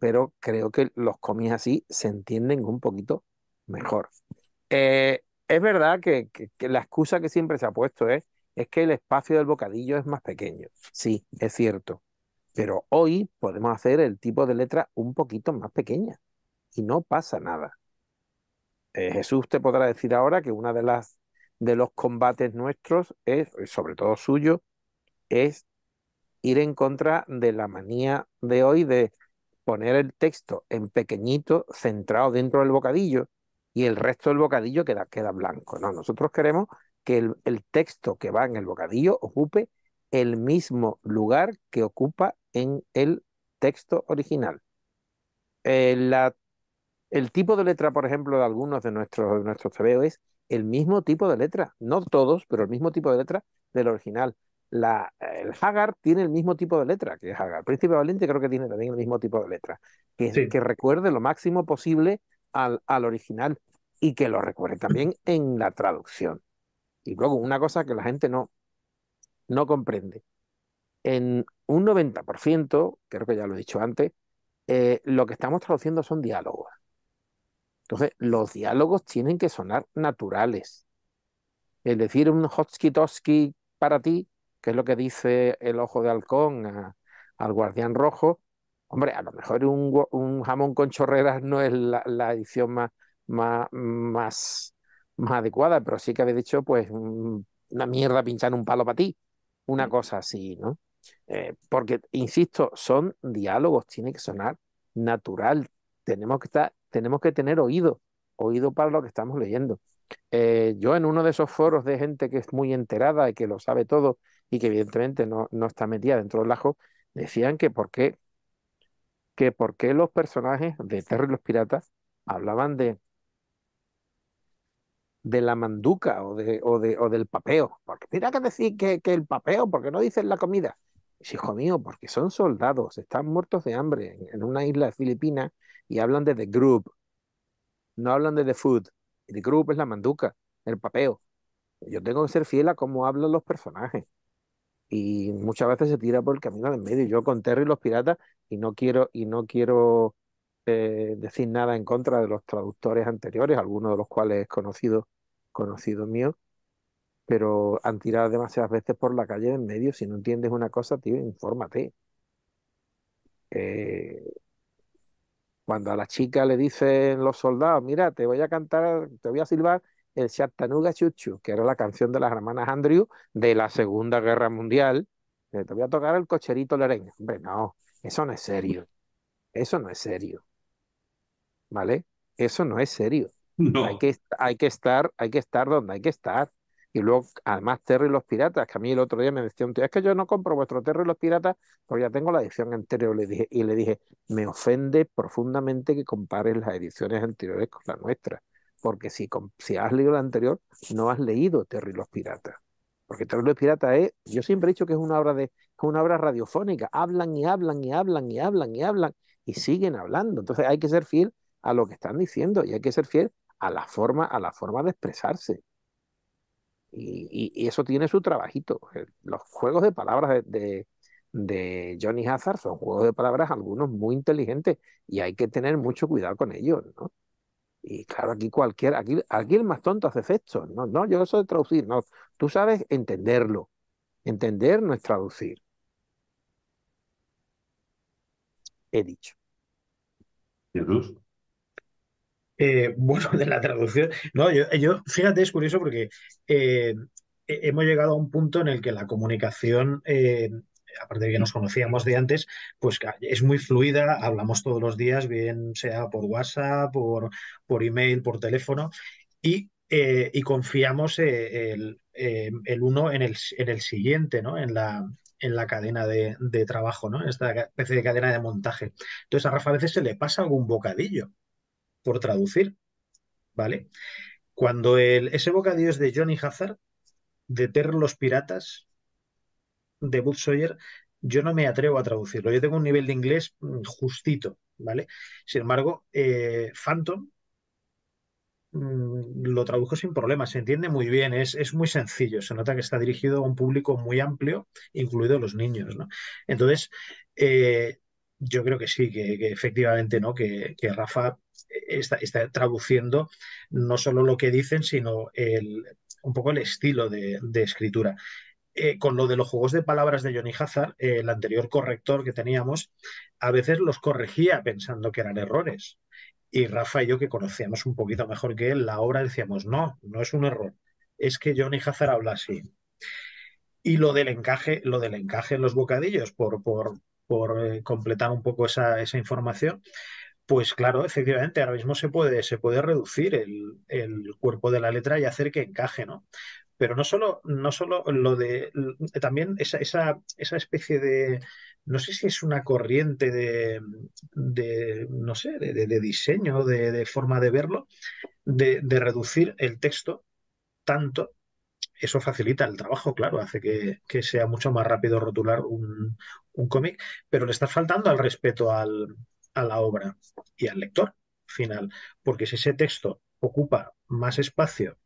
pero creo que los cómics así se entienden un poquito mejor. Eh, es verdad que, la excusa que siempre se ha puesto es es que el espacio del bocadillo es más pequeño. Sí, es cierto. Pero hoy podemos hacer el tipo de letra un poquito más pequeña y no pasa nada. Eh, Jesús te podrá decir ahora que una de las de los combates nuestros es, sobre todo suyo, es ir en contra de la manía de hoy de poner el texto en pequeñito, centrado dentro del bocadillo, y el resto del bocadillo queda, queda blanco. No, nosotros queremos que el, texto que va en el bocadillo ocupe el mismo lugar que ocupa en el texto original. Eh, el tipo de letra, por ejemplo, de algunos de nuestros, de nuestros es el mismo tipo de letra, no todos, pero el mismo tipo de letra del original. el Hagar tiene el mismo tipo de letra que Hagar. Príncipe Valiente creo que tiene también el mismo tipo de letra, que, que recuerde lo máximo posible al, al original y que lo recuerde también en la traducción. Y luego, una cosa que la gente no, no comprende. En un 90%, creo que ya lo he dicho antes, eh, lo que estamos traduciendo son diálogos. Entonces, los diálogos tienen que sonar naturales. Es decir, un hotsky toski para ti, que es lo que dice el ojo de halcón al guardián rojo, hombre, a lo mejor un, jamón con chorreras no es la, edición más, más más adecuada, pero sí que habéis dicho, pues, mm, una mierda pinchar un palo para ti, una mm. cosa así, ¿no? Eh, porque, insisto, son diálogos, tiene que sonar natural, tenemos que, estar, tenemos que tener oído, oído para lo que estamos leyendo. Eh, yo en uno de esos foros de gente que es muy enterada y que lo sabe todo y que evidentemente no, no está metida dentro del ajo, decían que por qué, que por qué los personajes de Terry y los Piratas hablaban de de la manduca o, de, o, de, o del papeo. Porque mira que decir que, el papeo, porque no dicen la comida. hijo mío, porque son soldados, están muertos de hambre en, una isla Filipinas y hablan de the group. No hablan de the food. The group es la manduca, el papeo. Yo tengo que ser fiel a cómo hablan los personajes. Y muchas veces se tira por el camino del medio. Yo con Terry y los piratas, y no quiero, y no quiero eh, decir nada en contra de los traductores anteriores, algunos de los cuales es conocido conocido mío, pero han tirado demasiadas veces por la calle en medio. Si no entiendes una cosa, tío, infórmate. Eh, cuando a la chica le dicen los soldados, mira, te voy a cantar, te voy a silbar el Chattanooga Chuchu, que era la canción de las hermanas Andrew de la Segunda Guerra Mundial, eh, te voy a tocar el cocherito reina, Hombre, no, eso no es serio. Eso no es serio. ¿Vale? Eso no es serio. Hay, que, hay, que estar, hay que estar donde hay que estar. Y luego, además, Terry y los Piratas, que a mí el otro día me decía un es que yo no compro vuestro Terry y los Piratas porque ya tengo la edición anterior. Le dije, y le dije, me ofende profundamente que compares las ediciones anteriores con la nuestra. Porque si, has leído la anterior, no has leído Terry y los Piratas. Porque Terry y los Piratas es, yo siempre he dicho que es una obra de, una obra radiofónica. Hablan y hablan y hablan y hablan y hablan y siguen hablando. Entonces hay que ser fiel a lo que están diciendo y hay que ser fiel a la forma, a la forma de expresarse. Y, eso tiene su trabajito. Eh, los juegos de palabras de, de, Johnny Hazard son juegos de palabras, algunos muy inteligentes, y hay que tener mucho cuidado con ellos, ¿no? Y claro, aquí cualquier, aquí, aquí el más tonto hace efecto no, no, yo eso de traducir, no, tú sabes entenderlo. Entender no es traducir. He dicho. Jesús. Eh, bueno, de la traducción. No, yo, fíjate, es curioso porque eh, hemos llegado a un punto en el que la comunicación eh, aparte de que nos conocíamos de antes, pues es muy fluida, hablamos todos los días, bien sea por WhatsApp, por, por email, por teléfono, y, confiamos el, uno en el, siguiente, ¿no? En la, en la cadena de, trabajo, ¿no? En esta especie de cadena de montaje. Entonces a Rafa a veces se le pasa algún bocadillo por traducir, ¿vale? Cuando el, ese bocadillo es de Johnny Hazard, de Ter los Piratas, de Bud Sawyer, yo no me atrevo a traducirlo. Yo tengo un nivel de inglés mm, justito, ¿vale? Sin embargo, eh, Phantom mm, lo tradujo sin problemas, se entiende muy bien, es, muy sencillo, se nota que está dirigido a un público muy amplio, incluido los niños, ¿no? Entonces, eh, yo creo que sí, que, efectivamente, ¿no? que Rafa está, está traduciendo no solo lo que dicen, sino un poco el estilo de, escritura. Eh, con lo de los juegos de palabras de Johnny Hazard, el anterior corrector que teníamos, a veces los corregía pensando que eran errores. Y Rafa y yo, que conocíamos un poquito mejor que él la obra, decíamos, no, no es un error, es que Johnny Hazard habla así. Y lo del encaje, lo del encaje en los bocadillos, por, eh, completar un poco esa información, pues claro, efectivamente, ahora mismo se puede, se puede reducir el, cuerpo de la letra y hacer que encaje, ¿no? Pero no solo, no solo lo de. También esa, esa, esa especie de. No sé si es una corriente de. no sé, de, diseño, de, forma de verlo, de, reducir el texto tanto eso facilita el trabajo, claro, hace que, sea mucho más rápido rotular un, un cómic, pero le está faltando al respeto al, a la obra y al lector final, porque si ese texto ocupa más espacio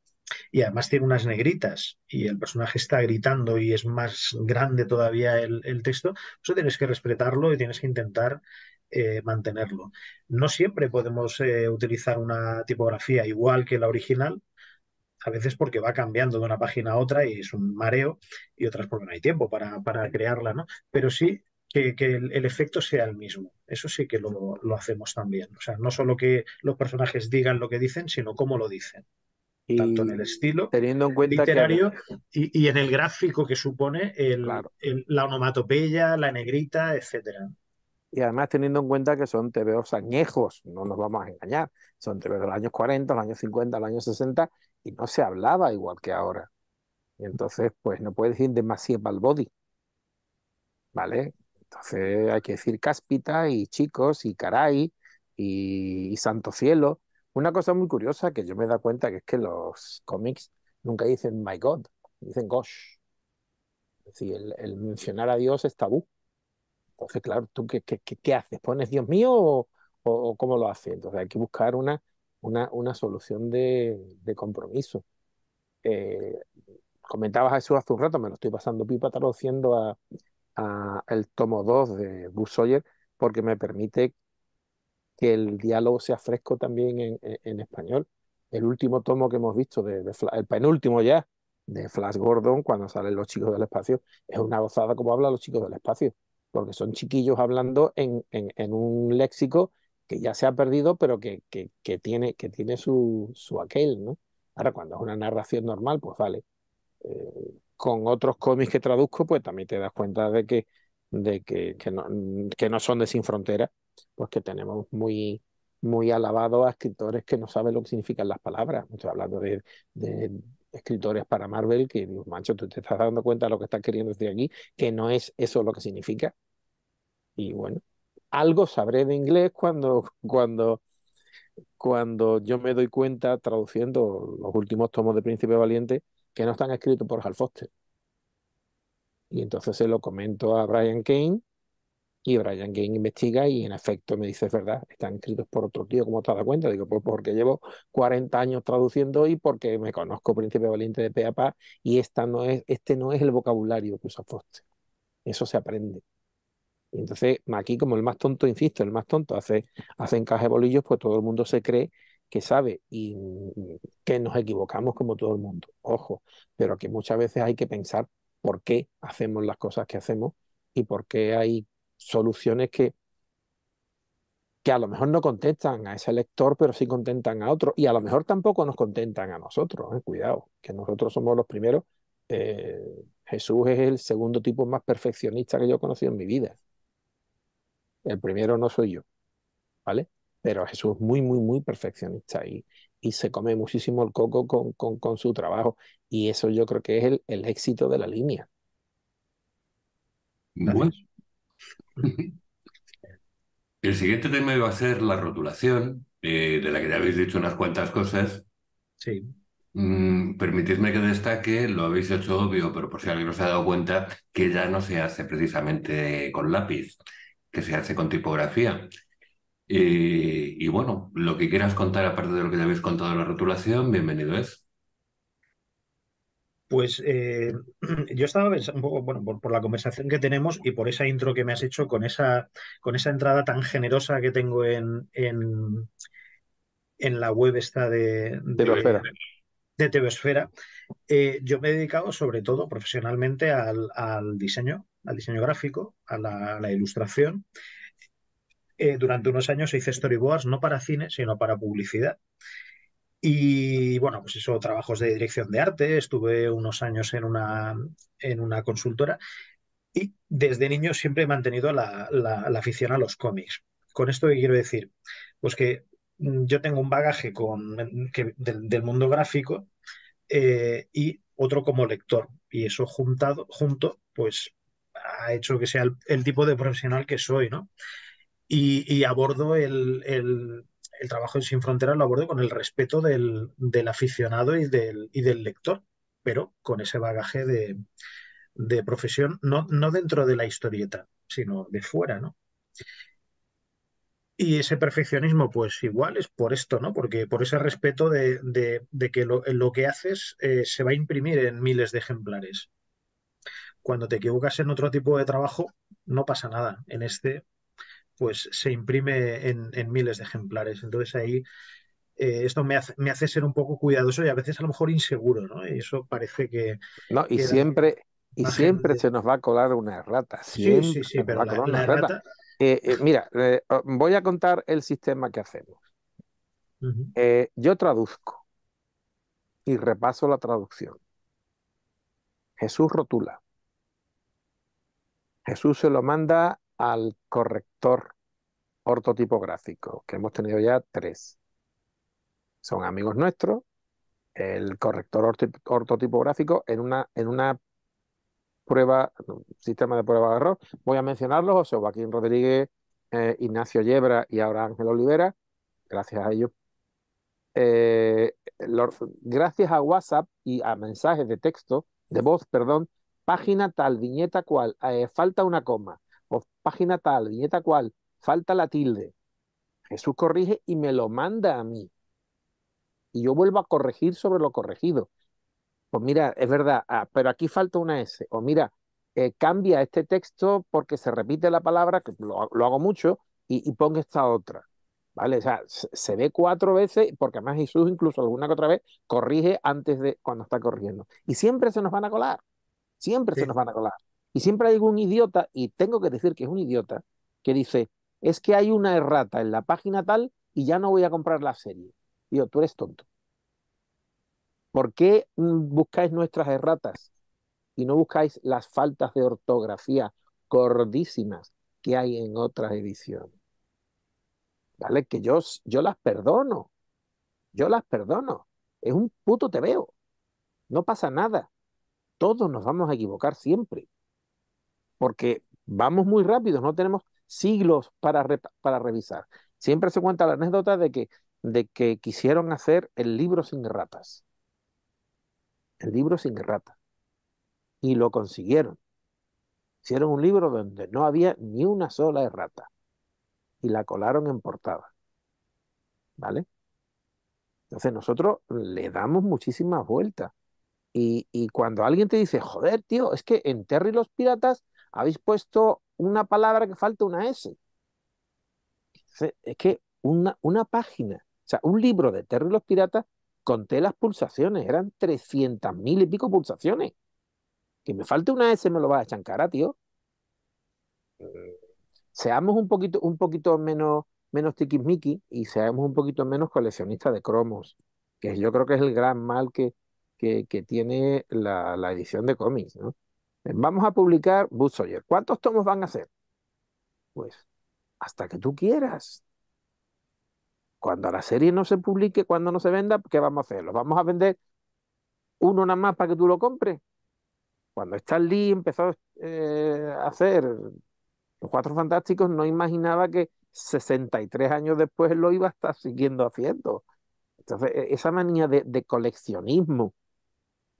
y además tiene unas negritas y el personaje está gritando y es más grande todavía el, texto, eso tienes que respetarlo y tienes que intentar eh, mantenerlo. No siempre podemos eh, utilizar una tipografía igual que la original, a veces porque va cambiando de una página a otra y es un mareo, y otras porque no hay tiempo para, para crearla, ¿no? Pero sí que, el, efecto sea el mismo. Eso sí que lo, hacemos también. O sea, no solo que los personajes digan lo que dicen, sino cómo lo dicen. tanto en el estilo literario y, en el gráfico que supone la onomatopeya, la negrita, etcétera. Y además teniendo en cuenta que son TVOs añejos, no nos vamos a engañar, son TVOs de los años 40, los años 50, los años 60, y no se hablaba igual que ahora. entonces, pues no puede ir demasiado al body. ¿Vale? Entonces hay que decir cáspita y chicos y caray y, santo cielo. Una cosa muy curiosa que yo me da cuenta que es que los cómics nunca dicen my God, dicen gosh. Es decir, el, mencionar a Dios es tabú. Entonces, claro, ¿tú qué, qué, qué, haces? ¿Pones Dios mío o, cómo lo haces? Entonces hay que buscar una, una, una solución de, compromiso. Eh, comentabas eso hace un rato, me lo estoy pasando pipa traduciendo a, el tomo 2 de Sawyer porque me permite que el diálogo sea fresco también en, español. El último tomo que hemos visto, de, el penúltimo ya, de Flash Gordon, cuando salen los chicos del espacio, es una gozada como hablan los chicos del espacio, porque son chiquillos hablando en, un léxico que ya se ha perdido, pero que, tiene, que tiene su, su aquel, ¿no? Ahora, cuando es una narración normal, pues vale. Eh, con otros cómics que traduzco, pues también te das cuenta de que, de que, que, no, que no son de Sin Frontera pues que tenemos muy, muy alabados a escritores que no saben lo que significan las palabras. Estoy hablando de, escritores para Marvel que, digo, macho, tú te estás dando cuenta de lo que estás queriendo decir aquí, que no es eso lo que significa. Y bueno, algo sabré de inglés cuando, cuando, cuando yo me doy cuenta traduciendo los últimos tomos de Príncipe Valiente que no están escritos por Hal Foster. Y entonces se lo comento a Brian Kane y Brian Kane investiga y en efecto me dice, es verdad, están escritos por otro tío, como te has dado cuenta? Digo, pues porque llevo 40 años traduciendo y porque me conozco Príncipe Valiente de Peapa y esta no es, este no es el vocabulario que usa Foster. Eso se aprende. Y entonces, aquí como el más tonto, insisto, el más tonto hace, hace encaje bolillos, pues todo el mundo se cree que sabe y que nos equivocamos como todo el mundo, ojo, pero que muchas veces hay que pensar por qué hacemos las cosas que hacemos y por qué hay soluciones que, que a lo mejor no contestan a ese lector, pero sí contentan a otro, y a lo mejor tampoco nos contentan a nosotros, ¿eh? cuidado, que nosotros somos los primeros. Eh, Jesús es el segundo tipo más perfeccionista que yo he conocido en mi vida. El primero no soy yo, ¿vale? pero Jesús es muy, muy, muy perfeccionista y, y se come muchísimo el coco con, con, su trabajo. Y eso yo creo que es el, éxito de la línea. Bueno. El siguiente tema va a ser la rotulación, eh, de la que ya habéis dicho unas cuantas cosas. Sí. Mm, permitidme que destaque, lo habéis hecho obvio, pero por si alguien no se ha dado cuenta, que ya no se hace precisamente con lápiz, que se hace con tipografía. Eh, y bueno, lo que quieras contar, aparte de lo que te habéis contado en la rotulación, bienvenido es. Pues eh, yo estaba pensando un poco, bueno, por, la conversación que tenemos y por esa intro que me has hecho con esa, con esa entrada tan generosa que tengo en, en, la web esta de, de, eh, yo me he dedicado sobre todo profesionalmente al, al diseño, al diseño gráfico, a la, a la, ilustración eh, durante unos años hice storyboards, no para cine, sino para publicidad. Y bueno, pues eso, trabajos de dirección de arte, estuve unos años en una, en una consultora y desde niño siempre he mantenido la, la, afición a los cómics. ¿Con esto qué quiero decir? Pues que mm, yo tengo un bagaje con, del, mundo gráfico eh, y otro como lector. Y eso juntado, junto, pues ha hecho que sea el tipo de profesional que soy, ¿no? y, abordo el, trabajo en Sin Fronteras, lo abordo con el respeto del, aficionado y del, y del lector, pero con ese bagaje de, profesión, no, no, dentro de la historieta, sino de fuera, ¿no? Y ese perfeccionismo, pues igual es por esto, ¿no? Porque por ese respeto de, que lo, que haces eh, se va a imprimir en miles de ejemplares. Cuando te equivocas en otro tipo de trabajo, no pasa nada. En este pues se imprime en, miles de ejemplares. Entonces ahí eh, esto me hace, ser un poco cuidadoso y a veces a lo mejor inseguro, ¿no? Y eso parece que... No, y siempre, y siempre se nos va a colar una errata. sí, sí, sí, mira, voy a contar el sistema que hacemos. Eh, yo traduzco y repaso la traducción. Jesús rotula. Jesús se lo manda al corrector ortotipográfico, que hemos tenido ya tres. Son amigos nuestros, el corrector ortotipográfico en una, en una prueba, sistema de prueba de error. Voy a mencionarlos, José Joaquín Rodríguez, eh, Ignacio Yebra y ahora Ángel Olivera, gracias a ellos. Eh, gracias a WhatsApp y a mensajes de texto, de voz, perdón, página tal, viñeta cual, eh, falta una coma, pues, página tal, viñeta cual, falta la tilde. Jesús corrige y me lo manda a mí. Y yo vuelvo a corregir sobre lo corregido. Pues mira, es verdad, ah, pero aquí falta una S. O mira, eh, cambia este texto porque se repite la palabra, que lo, hago mucho, y, ponga esta otra. ¿Vale? O sea, se, ve cuatro veces, porque además Jesús incluso alguna que otra vez corrige antes de cuando está corrigiendo. Y siempre se nos van a colar, siempre se nos van a colar. Y siempre hay un idiota, y tengo que decir que es un idiota, que dice, es que hay una errata en la página tal y ya no voy a comprar la serie. Digo, tú eres tonto. ¿Por qué mm, buscáis nuestras erratas y no buscáis las faltas de ortografía gordísimas que hay en otras ediciones? ¿Vale? Que yo, yo las perdono. Yo las perdono. Es un puto te veo. No pasa nada. Todos nos vamos a equivocar siempre porque vamos muy rápido, no tenemos siglos para, para revisar. Siempre se cuenta la anécdota de que, de que quisieron hacer el libro sin ratas. El libro sin ratas. Y lo consiguieron. Hicieron un libro donde no había ni una sola errata. Y la colaron en portada. ¿Vale? Entonces nosotros le damos muchísimas vueltas. Y, y, cuando alguien te dice, joder, tío, es que en Terry los Piratas habéis puesto una palabra que falta una S. Es que una, página, o sea, un libro de Terry los Piratas, conté las pulsaciones, eran 300 mil y pico pulsaciones. Que me falte una S me lo vas a chancar, tío. Seamos un poquito, un poquito menos, menos tiquismiqui y seamos un poquito menos coleccionistas de cromos, que yo creo que es el gran mal que, que, tiene la, la edición de cómics, ¿no? Vamos a publicar Bud Sawyer. ¿Cuántos tomos van a hacer? Pues hasta que tú quieras. Cuando la serie no se publique, cuando no se venda, ¿qué vamos a hacer? ¿Lo vamos a vender uno nada más para que tú lo compres? Cuando Stan Lee empezó eh, a hacer Los Cuatro Fantásticos, no imaginaba que 63 años después lo iba a estar siguiendo haciendo. Entonces, e, esa manía de coleccionismo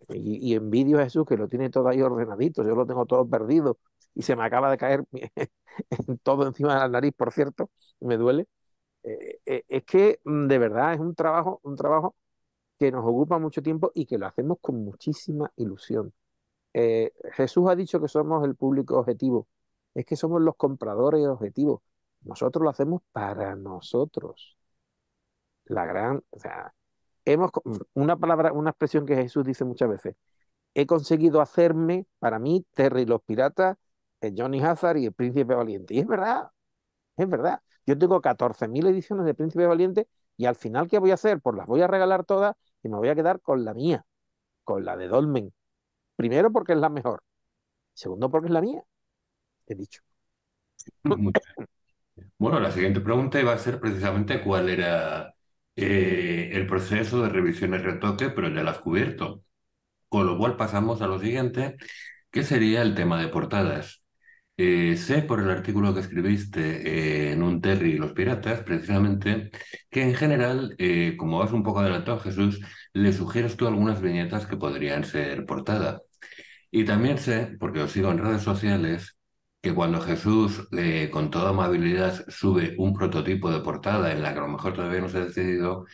y, envidio a Jesús que lo tiene todo ahí ordenadito, yo lo tengo todo perdido y se me acaba de caer todo encima de la nariz, por cierto, me duele. Eh, eh, es que mm, de verdad es un trabajo, un trabajo que nos ocupa mucho tiempo y que lo hacemos con muchísima ilusión. Eh, Jesús ha dicho que somos el público objetivo, es que somos los compradores objetivos. Nosotros lo hacemos para nosotros. La gran, o sea, hemos, una palabra, una expresión que Jesús dice muchas veces, he conseguido hacerme, para mí, Terry los Piratas, el Johnny Hazard y el Príncipe Valiente. Y es verdad, es verdad. Yo tengo 14.000 ediciones de Príncipe Valiente y al final, ¿qué voy a hacer? Pues las voy a regalar todas y me voy a quedar con la mía, con la de Dolmen. Primero porque es la mejor. Segundo porque es la mía. He dicho. Bueno, la siguiente pregunta iba a ser precisamente cuál era eh, el proceso de revisión y retoque, pero ya lo has cubierto. Con lo cual pasamos a lo siguiente, que sería el tema de portadas. Eh, sé por el artículo que escribiste eh, en un Terry y los piratas, precisamente, que en general, como vas un poco adelantado, Jesús, le sugieres tú algunas viñetas que podrían ser portada. Y también sé, porque os sigo en redes sociales, que cuando Jesús, eh, con toda amabilidad, sube un prototipo de portada en la que a lo mejor todavía no se ha decidido,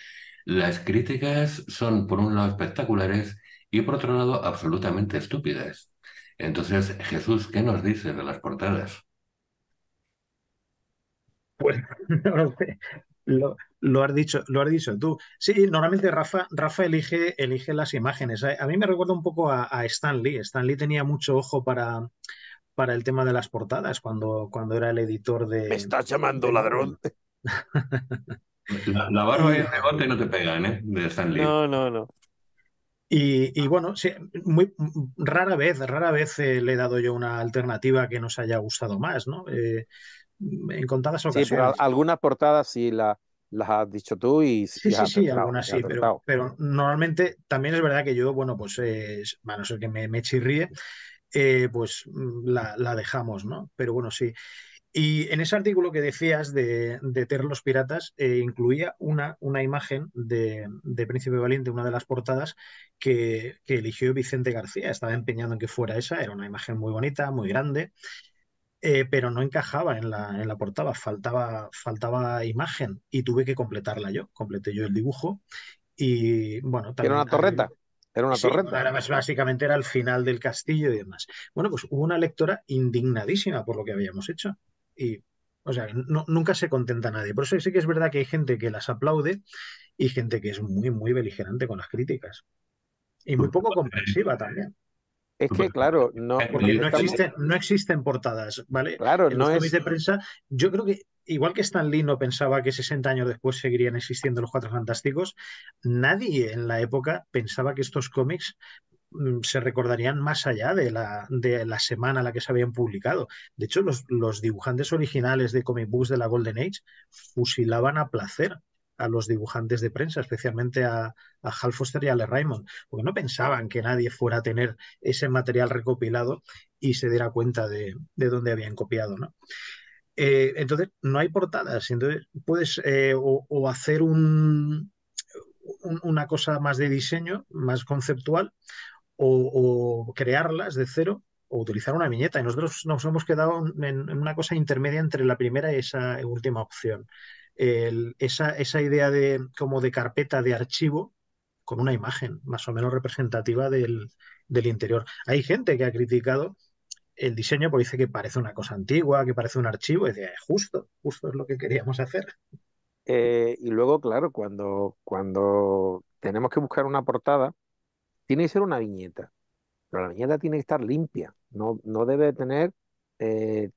las críticas son, por un lado, espectaculares y, por otro lado, absolutamente estúpidas. Entonces, Jesús, ¿qué nos dices de las portadas? Pues no lo sé. Lo, has dicho, lo has dicho tú. Sí, normalmente Rafa, Rafa elige, elige las imágenes. A, mí me recuerda un poco a, a Stanley Lee. tenía mucho ojo para, para el tema de las portadas cuando, cuando era el editor de. Me estás llamando ladrón. la, barba y el rebote no te pegan, ¿eh? De Stanley. No, no, no. Y, y bueno, sí, muy rara vez, rara vez eh, le he dado yo una alternativa que nos haya gustado más, ¿no? Eh, en contadas ocasiones. Sí, pero alguna portada sí la, las has dicho tú y sí, sí, sí, algunas sí, pero, pero, normalmente también es verdad que yo, bueno, pues eh, a no que me, me chirríe, eh, pues mm, la, dejamos, ¿no? Pero bueno, sí. Y en ese artículo que decías de, de Ter los Piratas, eh, incluía una, una imagen de, de, Príncipe Valiente, una de las portadas que, eligió Vicente García. Estaba empeñado en que fuera esa, era una imagen muy bonita, muy grande. Eh, pero no encajaba en la, en la portada, faltaba, faltaba imagen y tuve que completarla yo. Completé yo el dibujo y bueno. También, ¿Era una torreta? Era una torreta. básicamente era el final del castillo y demás. Bueno, pues hubo una lectora indignadísima por lo que habíamos hecho. Y, o sea, nunca se contenta nadie. Por eso sí que es verdad que hay gente que las aplaude y gente que es muy, muy beligerante con las críticas. Y muy poco comprensiva también. Es que, claro, no. Eh, porque no, existen, portadas, ¿vale? Claro, no es. de prensa, yo creo que igual que Stan Lee no pensaba que 60 años después seguirían existiendo los Cuatro Fantásticos, nadie en la época pensaba que estos cómics mm, se recordarían más allá de la, de la semana en la que se habían publicado. De hecho, los, dibujantes originales de comic books de la Golden Age fusilaban a placer a los dibujantes de prensa, especialmente a, a Hal Foster y a Le Raymond, porque no pensaban que nadie fuera a tener ese material recopilado y se diera cuenta de, de dónde habían copiado. ¿no? Eh, entonces, no hay portadas. Entonces, puedes eh, o, hacer una cosa más de diseño, más conceptual, o, crearlas de cero, o utilizar una viñeta. Y nosotros nos hemos quedado en, una cosa intermedia entre la primera y esa última opción. esa, idea de como de carpeta de archivo con una imagen más o menos representativa del interior. Hay gente que ha criticado el diseño, dice que parece una cosa antigua, que parece un archivo, y justo, justo es lo que queríamos hacer. Eh, y luego, claro, cuando, cuando tenemos que buscar una portada, tiene que ser una viñeta, pero la viñeta tiene que estar limpia, no, no debe tener eh,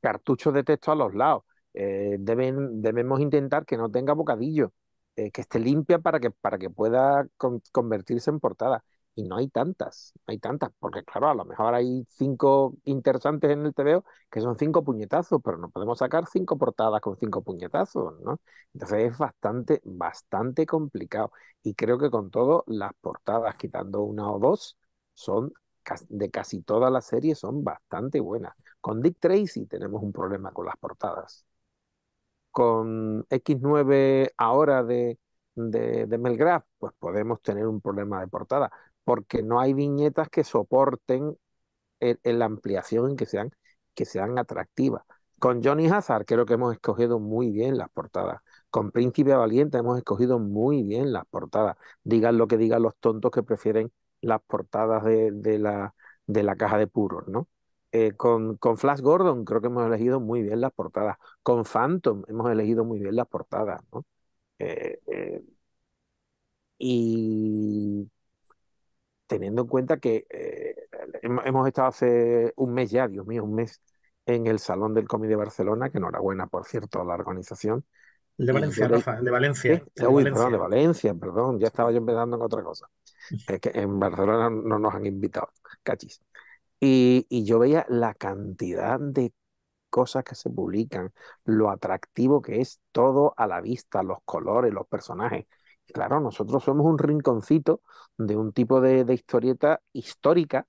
cartuchos de texto a los lados, eh, debemos intentar que no tenga bocadillo, que esté limpia para que, para que pueda convertirse en portada y no hay tantas, no hay tantas, porque claro, a lo mejor hay cinco interesantes en el TVO que son cinco puñetazos, pero no podemos sacar cinco portadas con cinco puñetazos, ¿no? Entonces es bastante, bastante complicado. Y creo que con todo, las portadas, quitando una o dos, son de casi toda la serie, son bastante buenas. Con Dick Tracy tenemos un problema con las portadas. Con X9 ahora de, de, de pues podemos tener un problema de portada porque no hay viñetas que soporten la ampliación en que sean, que sean atractivas. Con Johnny Hazard creo que hemos escogido muy bien las portadas. Con Príncipe Valiente hemos escogido muy bien las portadas. Digan lo que digan los tontos que prefieren las portadas de, la, de la caja de puros, ¿no? Eh, con, con, Flash Gordon creo que hemos elegido muy bien las portadas. Con Phantom hemos elegido muy bien las portadas, ¿no? Eh, eh, y teniendo en cuenta que eh, hemos estado hace un mes ya, Dios mío, un mes, en el Salón del Comité de Barcelona, que enhorabuena, por cierto, a la organización. de Valencia, Rafa, ¿Eh? de Valencia. perdón, ya estaba yo empezando en otra cosa. Es que en Barcelona no nos han invitado, cachis. y yo veía la cantidad de cosas que se publican, lo atractivo que es todo a la vista, los colores, los personajes, Claro, nosotros somos un rinconcito de un tipo de, historieta histórica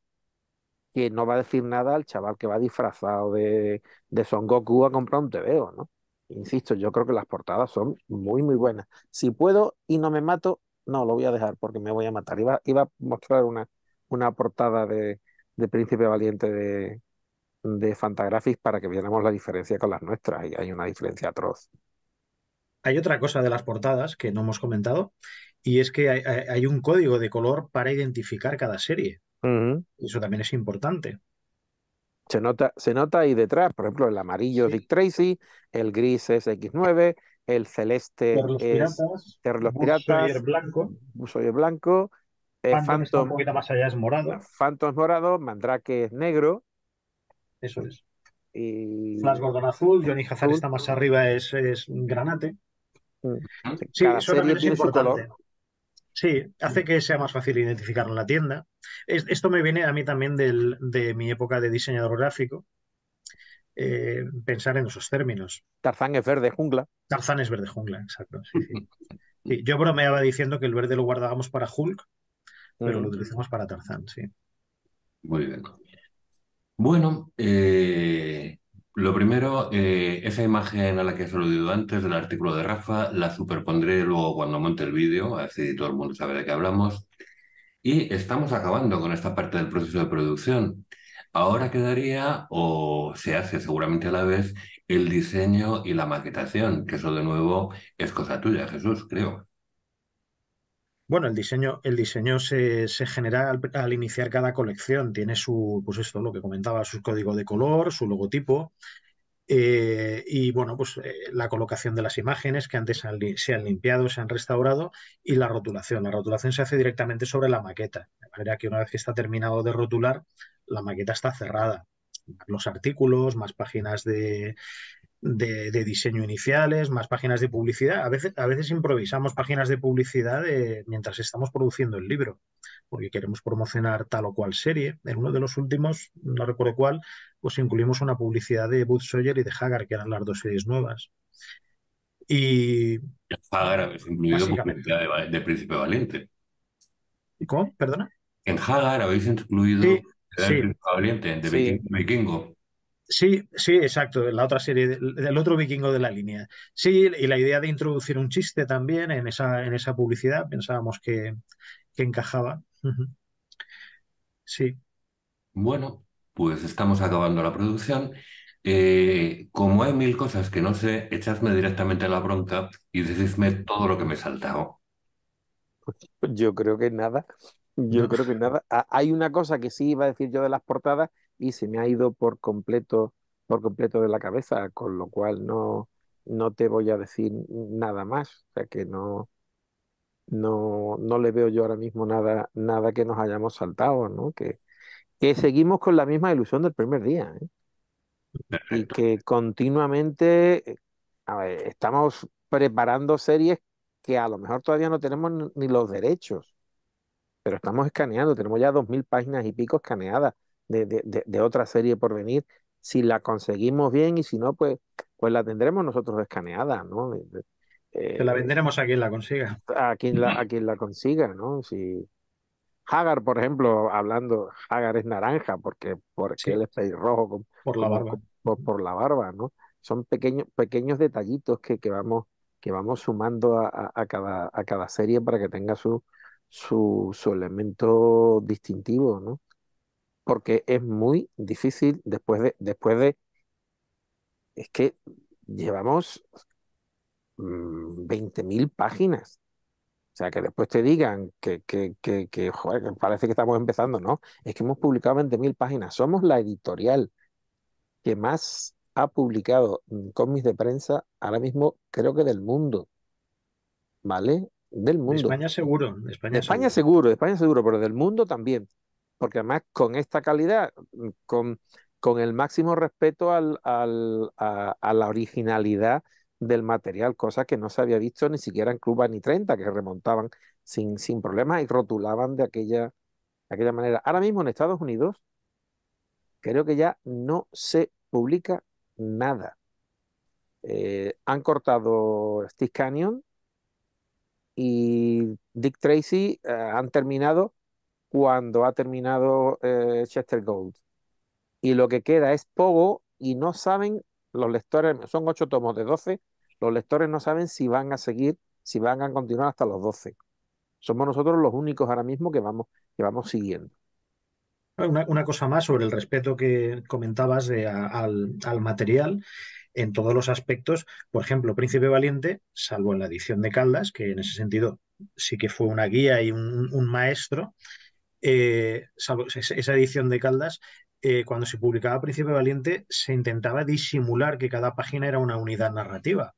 que no va a decir nada al chaval que va disfrazado de, Son Goku a comprar un TVO, ¿no? Insisto, yo creo que las portadas son muy, muy buenas. Si puedo y no me mato, no, lo voy a dejar porque me voy a matar. Iba, a mostrar una, portada de, Príncipe Valiente de, de Fantagraphics para que viéramos la diferencia con las nuestras y hay una diferencia atroz hay otra cosa de las portadas que no hemos comentado, y es que hay, un código de color para identificar cada serie. Eso también es importante. Se nota, se nota ahí detrás, por ejemplo, el amarillo es Dick Tracy, el gris es X9, el celeste es los Piratas, el Blanco, Blanco, eh, Phantom, un poquito más allá es morado, Phantom morado, Mandrake es negro. Eso es. Y... Flash Gordon azul, Johnny Hazard está más arriba, es, es granate. Mm. Sí, serie Sí, hace que sea más fácil identificarlo en la tienda. esto me viene a mí también de mi época de diseñador gráfico. Eh, pensar en esos términos. Tarzán es verde jungla. Tarzán es verde jungla, exacto. yo bromeaba diciendo que el verde lo guardábamos para Hulk, pero lo mm. utilizamos para Tarzán, sí. Muy bien. Bueno, eh, lo primero, eh, esa imagen a la que has aludido antes del artículo de Rafa, la superpondré luego cuando monte el vídeo, así todo el mundo sabe de qué hablamos. Y estamos acabando con esta parte del proceso de producción. Ahora quedaría, o se hace seguramente a la vez, el diseño y la maquetación, que eso de nuevo es cosa tuya, Jesús, creo. Bueno, el diseño, el diseño se, genera al, iniciar cada colección. Tiene su, pues esto, lo que comentaba, su código de color, su logotipo. Eh, y bueno, pues eh, la colocación de las imágenes que antes se han limpiado, se han restaurado y la rotulación. La rotulación se hace directamente sobre la maqueta, de manera que una vez que está terminado de rotular, la maqueta está cerrada. Los artículos, más páginas de, de, diseño iniciales, más páginas de publicidad. A veces, a veces improvisamos páginas de publicidad eh, mientras estamos produciendo el libro, porque queremos promocionar tal o cual serie. En uno de los últimos, no recuerdo cuál, pues incluimos una publicidad de Bud Sawyer y de Hagar, que eran las dos series nuevas. Y. Hagar habéis incluido publicidad de, Príncipe Valiente. ¿Y cómo? ¿Perdona? En Hagar habéis incluido de Príncipe Valiente, de Vikingo. Sí, sí, exacto, la otra serie, el otro vikingo de la línea. Sí, y la idea de introducir un chiste también en esa, en esa publicidad, pensábamos que, encajaba. Sí. Bueno, pues estamos acabando la producción. Eh, como hay mil cosas que no sé, echadme directamente a la bronca y decidme todo lo que me he saltado. Yo creo que nada. Yo creo que nada. Ah, hay una cosa que sí iba a decir yo de las portadas, y se me ha ido por completo, por completo de la cabeza, con lo cual no, no te voy a decir nada más. O sea que no, no, no le veo yo ahora mismo nada, nada que nos hayamos saltado, ¿no? Que, que seguimos con la misma ilusión del primer día. ¿eh? Y que continuamente eh, estamos preparando series que a lo mejor todavía no tenemos ni los derechos, pero estamos escaneando, tenemos ya dos mil páginas y pico escaneadas de, otra serie por venir, si la conseguimos bien y si no, pues, pues la tendremos nosotros escaneada, ¿no? Eh, eh, la eh, venderemos a quien la consiga. A quien la, a quien la consiga, ¿no? Si Hagar, por ejemplo, hablando, Hagar es naranja, porque, porque él es pelirrojo por la barba. por, la barba, ¿no? Son pequeños, pequeños detallitos que, que vamos, que vamos sumando a, a, cada, a cada serie para que tenga su, su, su elemento distintivo, ¿no? porque es muy difícil después de, después de, es que llevamos 20.000 mm, páginas. O sea, que después te digan que, parece que estamos empezando, ¿no? Es que hemos publicado 20.000 páginas. Somos la editorial que más ha publicado cómics de prensa ahora mismo, creo que del mundo. ¿Vale? Del mundo. España seguro. España seguro. España seguro, pero del mundo también porque además con esta calidad, con, con el máximo respeto a, la originalidad del material, cosa que no se había visto ni siquiera en Club ni 30, que remontaban sin, sin problemas y rotulaban de aquella, aquella manera. Ahora mismo en Estados Unidos creo que ya no se publica nada. Eh, han cortado Steve Canyon y Dick Tracy eh, han terminado cuando ha terminado eh, Chester Gold. Y lo que queda es poco y no saben los lectores, son ocho tomos de doce los lectores no saben si van a seguir, si van a continuar hasta los doce Somos nosotros los únicos ahora mismo que vamos, que vamos siguiendo. Una, cosa más sobre el respeto que comentabas al, material en todos los aspectos. Por ejemplo, Príncipe Valiente, salvo en la edición de Caldas, que en ese sentido sí que fue una guía y un, un maestro, eh, esa edición de Caldas, eh, cuando se publicaba Príncipe Valiente, se intentaba disimular que cada página era una unidad narrativa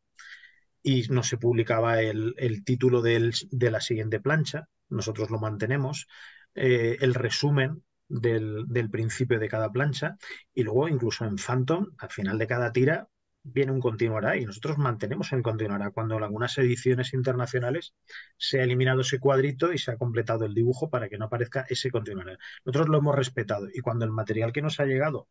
y no se publicaba el, título de la siguiente plancha, nosotros lo mantenemos, eh, el resumen del, del, principio de cada plancha y luego incluso en Phantom, al final de cada tira, viene un continuará y nosotros mantenemos el continuará. Cuando en algunas ediciones internacionales se ha eliminado ese cuadrito y se ha completado el dibujo para que no aparezca ese continuará. Nosotros lo hemos respetado y cuando el material que nos ha llegado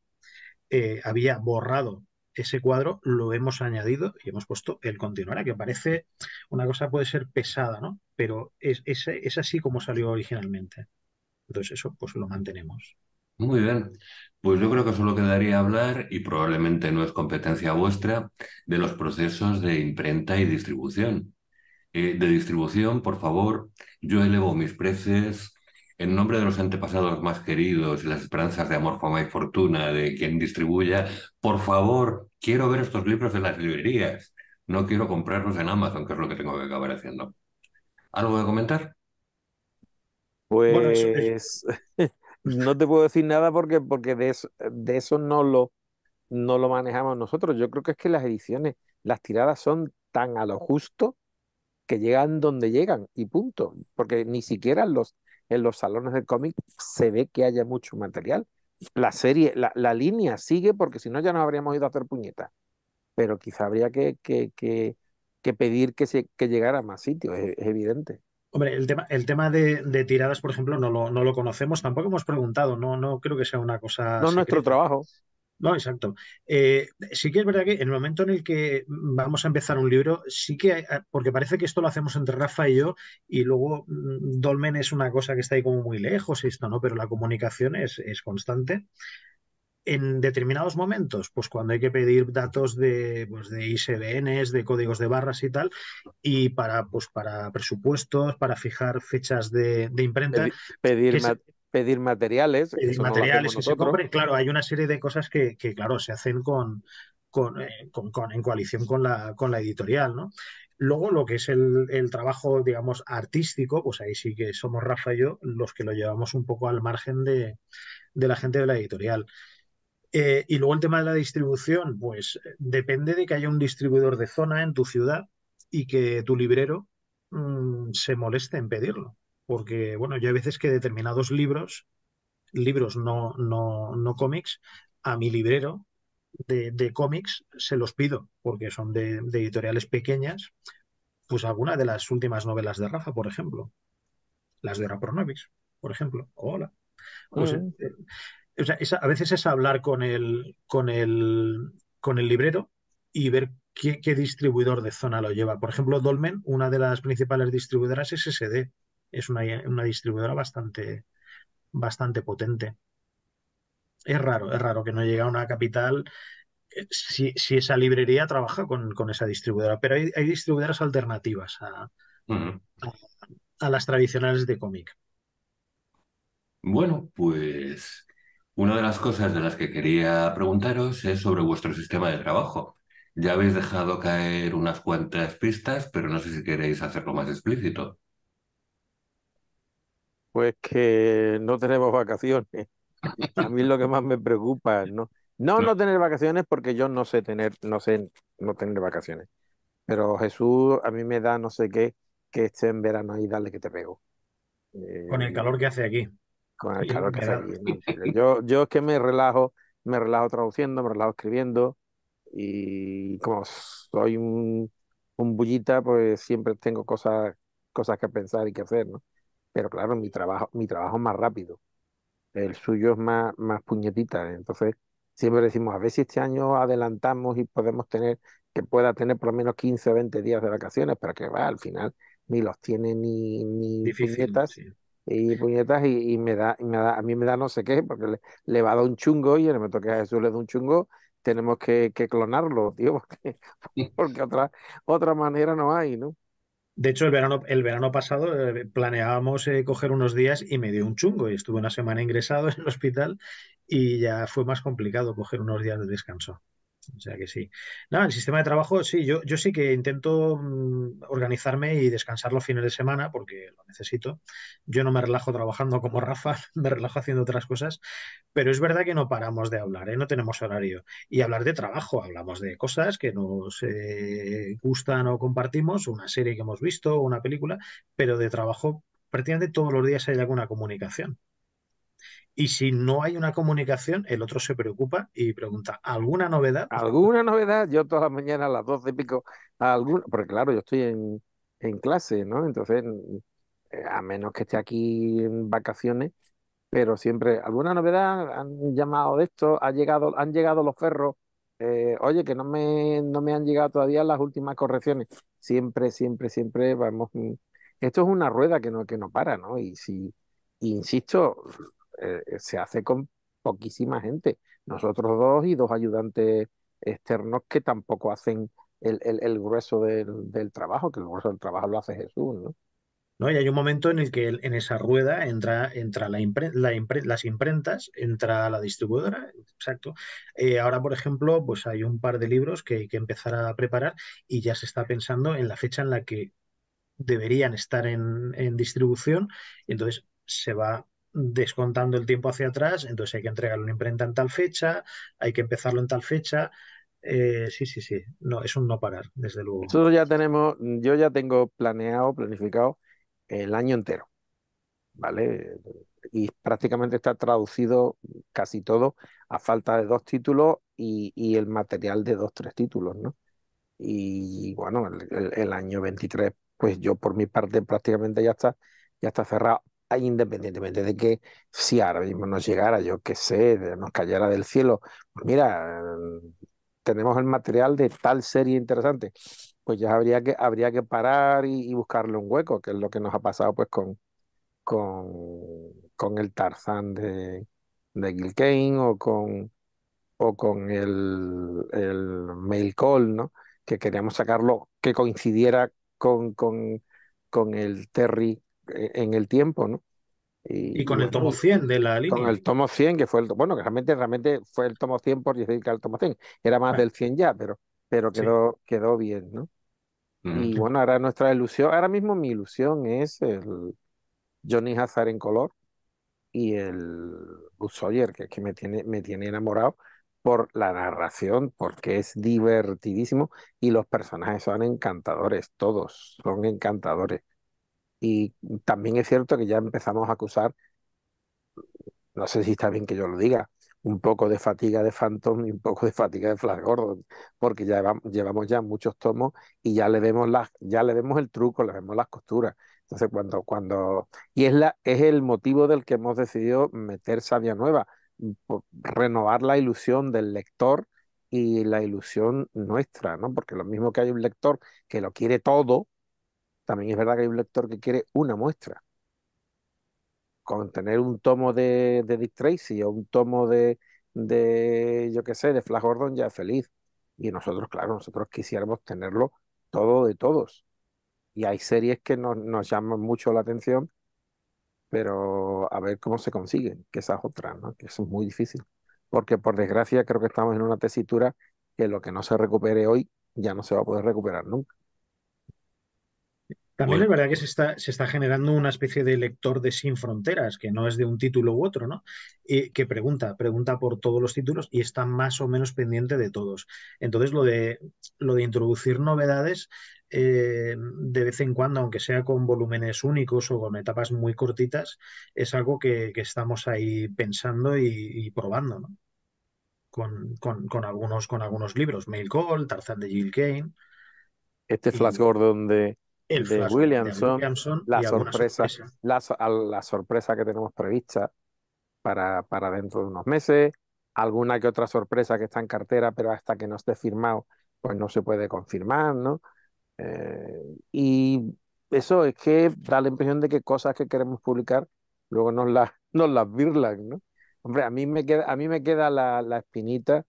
eh, había borrado ese cuadro, lo hemos añadido y hemos puesto el continuará, que parece una cosa puede ser pesada, ¿no? Pero es, es así como salió originalmente. Entonces eso pues lo mantenemos. Muy bien. Pues yo creo que solo quedaría hablar, y probablemente no es competencia vuestra, de los procesos de imprenta y distribución. Eh, de distribución, por favor, yo elevo mis preces en nombre de los antepasados más queridos y las esperanzas de amor, fama y fortuna de quien distribuya. Por favor, quiero ver estos libros en las librerías. No quiero comprarlos en Amazon, que es lo que tengo que acabar haciendo. ¿Algo de comentar? Pues... no te puedo decir nada porque, porque de, eso, de eso no lo, no lo manejamos nosotros. Yo creo que es que las ediciones, las tiradas son tan a lo justo que llegan donde llegan y punto. Porque ni siquiera en los, en los salones de cómic se ve que haya mucho material. La serie, la, línea sigue porque si no ya nos habríamos ido a hacer puñetas. Pero quizá habría que, que, que, pedir que, se, llegara a más sitios, es evidente. Hombre, el tema, el tema de, tiradas, por ejemplo, no lo, conocemos, tampoco hemos preguntado, no, no creo que sea una cosa. No es nuestro trabajo. No, exacto. Eh, sí que es verdad que en el momento en el que vamos a empezar un libro, sí que, ah, porque parece que esto lo hacemos entre Rafa y yo, y luego mm, Dolmen es una cosa que está ahí como muy lejos, esto, ¿no? Pero la comunicación es, es constante en determinados momentos, pues cuando hay que pedir datos de, pues de ISBNs, de códigos de barras y tal, y para, pues para presupuestos, para fijar fechas de, imprenta. Pedir, pedir materiales. Pedir materiales que se compren. Claro, hay una serie de cosas que, claro, se hacen eh, con, en coalición con la, con la editorial, ¿no? Luego, lo que es el, trabajo, digamos, artístico, pues ahí sí que somos Rafa y yo los que lo llevamos un poco al margen de, de la gente de la editorial. Eh, y luego el tema de la distribución, pues eh, depende de que haya un distribuidor de zona en tu ciudad y que tu librero mm, se moleste en pedirlo. Porque, bueno, yo hay veces que determinados libros, libros no, no, no cómics, a mi librero de, cómics se los pido, porque son de, editoriales pequeñas, pues alguna de las últimas novelas de Rafa, por ejemplo, las de Rapornovics, por ejemplo, hola. Pues, ah. eh, o sea, a veces es hablar con el, con con el librero y ver qué, distribuidor de zona lo lleva. Por ejemplo, Dolmen, una de las principales distribuidoras es SD. Es una, distribuidora bastante, bastante potente. Es raro, es raro que no llegue a una capital eh, si, esa librería trabaja con, esa distribuidora. Pero hay, hay distribuidoras alternativas a, a las tradicionales de cómic. Bueno, pues una de las cosas de las que quería preguntaros es sobre vuestro sistema de trabajo. Ya habéis dejado caer unas cuantas pistas, pero no sé si queréis hacerlo más explícito. Pues que no tenemos vacaciones. A mí lo que más me preocupa, ¿no? No, no tener vacaciones porque yo no sé tener, no sé no tener vacaciones. Pero Jesús a mí me da no sé qué, que esté en verano y dale que te pego. Con el eh, calor que hace aquí el que Yo, yo es que me relajo, me relajo traduciendo, me relajo escribiendo y como soy un, bullita, pues siempre tengo cosas, cosas que pensar y que hacer, Pero claro, mi trabajo, mi trabajo es más rápido, el suyo es más, más puñetita, entonces siempre decimos, a ver si este año adelantamos y podemos tener, que pueda tener por lo menos 15 o 20 días de vacaciones, para que va, al final ni los tiene ni, ni y puñetas y, me da, me da, a mí me da no sé qué, porque le, va a dar un chungo y en el momento que a Jesús le da un chungo, tenemos que, clonarlo, tío, porque, otra, otra manera no hay, ¿no? De hecho, el verano, el verano pasado eh, planeábamos eh, coger unos días y me dio un chungo y estuve una semana ingresado en el hospital y ya fue más complicado coger unos días de descanso. O sea que sí. Nada, el sistema de trabajo, sí, yo, yo sí que intento mm, organizarme y descansar los fines de semana porque lo necesito. Yo no me relajo trabajando como Rafa, me relajo haciendo otras cosas, pero es verdad que no paramos de hablar, ¿eh? no tenemos horario. Y hablar de trabajo, hablamos de cosas que nos eh, gustan o compartimos, una serie que hemos visto, una película, pero de trabajo prácticamente todos los días hay alguna comunicación. Y si no hay una comunicación, el otro se preocupa y pregunta, ¿alguna novedad? ¿Alguna novedad? Yo todas las mañanas a las 12 y pico, alguna, porque claro, yo estoy en, clase, ¿no? Entonces, mm, a menos que esté aquí en vacaciones, pero siempre, ¿alguna novedad? Han llamado de esto, ha llegado, han llegado los ferros. Eh, oye, que no me, no me han llegado todavía las últimas correcciones. Siempre, siempre, siempre vamos. Mm, esto es una rueda que no, que no para, ¿no? Y si, insisto, eh, se hace con poquísima gente. Nosotros dos y dos ayudantes externos que tampoco hacen el, grueso del, trabajo, que el grueso del trabajo lo hace Jesús, ¿no? ¿no? Y hay un momento en el que en esa rueda entra, entra la, las imprentas, entra la distribuidora, exacto. Eh, ahora, por ejemplo, pues hay un par de libros que hay que empezar a preparar y ya se está pensando en la fecha en la que deberían estar en, en distribución. Entonces se va descontando el tiempo hacia atrás, entonces hay que entregar una imprenta en tal fecha, hay que empezarlo en tal fecha. Eh, sí, sí, sí. No, es un no parar, desde luego. Nosotros ya tenemos, yo ya tengo planeado, planificado el año entero. ¿Vale? Y prácticamente está traducido casi todo a falta de dos títulos y, el material de dos, tres títulos, ¿no? Y, bueno, el, año 23, pues yo por mi parte prácticamente ya está, ya está cerrado independientemente de que si ahora mismo nos llegara, yo qué sé, nos cayera del cielo, mira, tenemos el material de tal serie interesante, pues ya habría que, habría que parar y, buscarle un hueco, que es lo que nos ha pasado pues con, con, con el Tarzán de, Gil Kane o con, o con el, el Mail Call, ¿no? que queríamos sacarlo que coincidiera con, con, con el Terry eh, en el tiempo, ¿no? Y, con el tomo 100 de la línea. Con el tomo 100, que fue el. Bueno, que realmente, realmente fue el tomo 100 por decir que el tomo 100. Era más del 100 ya, pero, pero quedó, quedó bien, ¿no? Mm, y bueno, ahora nuestra ilusión, ahora mismo mi ilusión es el Johnny Hazard en color y el Sawyer, que, que me, tiene, me tiene enamorado por la narración, porque es divertidísimo y los personajes son encantadores, todos son encantadores. Y también es cierto que ya empezamos a acusar, no sé si está bien que yo lo diga, un poco de fatiga de Phantom y un poco de fatiga de Flash Gordon, porque ya llevamos ya muchos tomos y ya le vemos las, ya le vemos el truco, le vemos las costuras. Entonces, cuando, cuando, y es la, es el motivo del que hemos decidido meter Sabia Nueva, renovar la ilusión del lector y la ilusión nuestra, ¿no? Porque lo mismo que hay un lector que lo quiere todo, también es verdad que hay un lector que quiere una muestra. Con tener un tomo de, Dick Tracy o un tomo de, yo qué sé, de Flash Gordon ya es feliz. Y nosotros, claro, nosotros quisiéramos tenerlo todo de todos. Y hay series que nos, llaman mucho la atención, pero a ver cómo se consiguen, que esas otras, ¿no? que eso es muy difícil. Porque por desgracia creo que estamos en una tesitura que lo que no se recupere hoy ya no se va a poder recuperar nunca. También es verdad que se está, generando una especie de lector de sin fronteras, que no es de un título u otro, ¿no? Y que pregunta, pregunta por todos los títulos y está más o menos pendiente de todos. Entonces, lo de, introducir novedades eh, de vez en cuando, aunque sea con volúmenes únicos o con etapas muy cortitas, es algo que, estamos ahí pensando y, probando, ¿no? Con, algunos, libros, Mail Call, Tarzan de Jill Kane. Este Flash Gordon de el de, Williamson, la sorpresa, La, la, sorpresa que tenemos prevista para, para dentro de unos meses, alguna que otra sorpresa que está en cartera, pero hasta que no esté firmado, pues no se puede confirmar, ¿no? Eh, y eso es que da la impresión de que cosas que queremos publicar luego nos las, nos las virlan, ¿no? Hombre, a mí me queda, a mí me queda la, la espinita.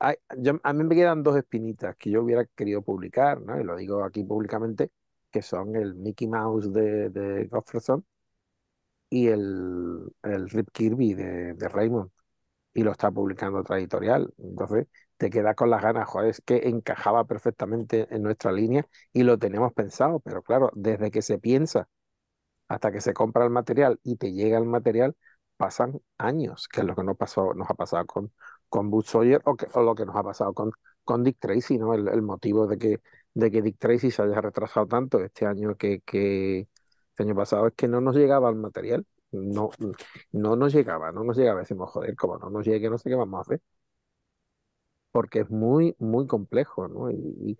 A, a mí me quedan dos espinitas que yo hubiera querido publicar, ¿no? Y lo digo aquí públicamente, que son el Mickey Mouse de, de Gofferson y el, el, Rip Kirby de, Raymond. Y lo está publicando otra Entonces te quedas con las ganas, joder, es que encajaba perfectamente en nuestra línea y lo tenemos pensado, pero claro, desde que se piensa hasta que se compra el material y te llega el material, pasan años, que es lo que nos, pasó, nos ha pasado con, con Sawyer o, lo que nos ha pasado con, con Dick Tracy, ¿no? el motivo de que de que Dick Tracy se haya retrasado tanto este año que, que este año pasado es que no nos llegaba el material, no, no nos llegaba, no nos llegaba, decimos, joder, como no nos llegue, no sé qué vamos a hacer. Porque es muy, muy complejo, ¿no? Y,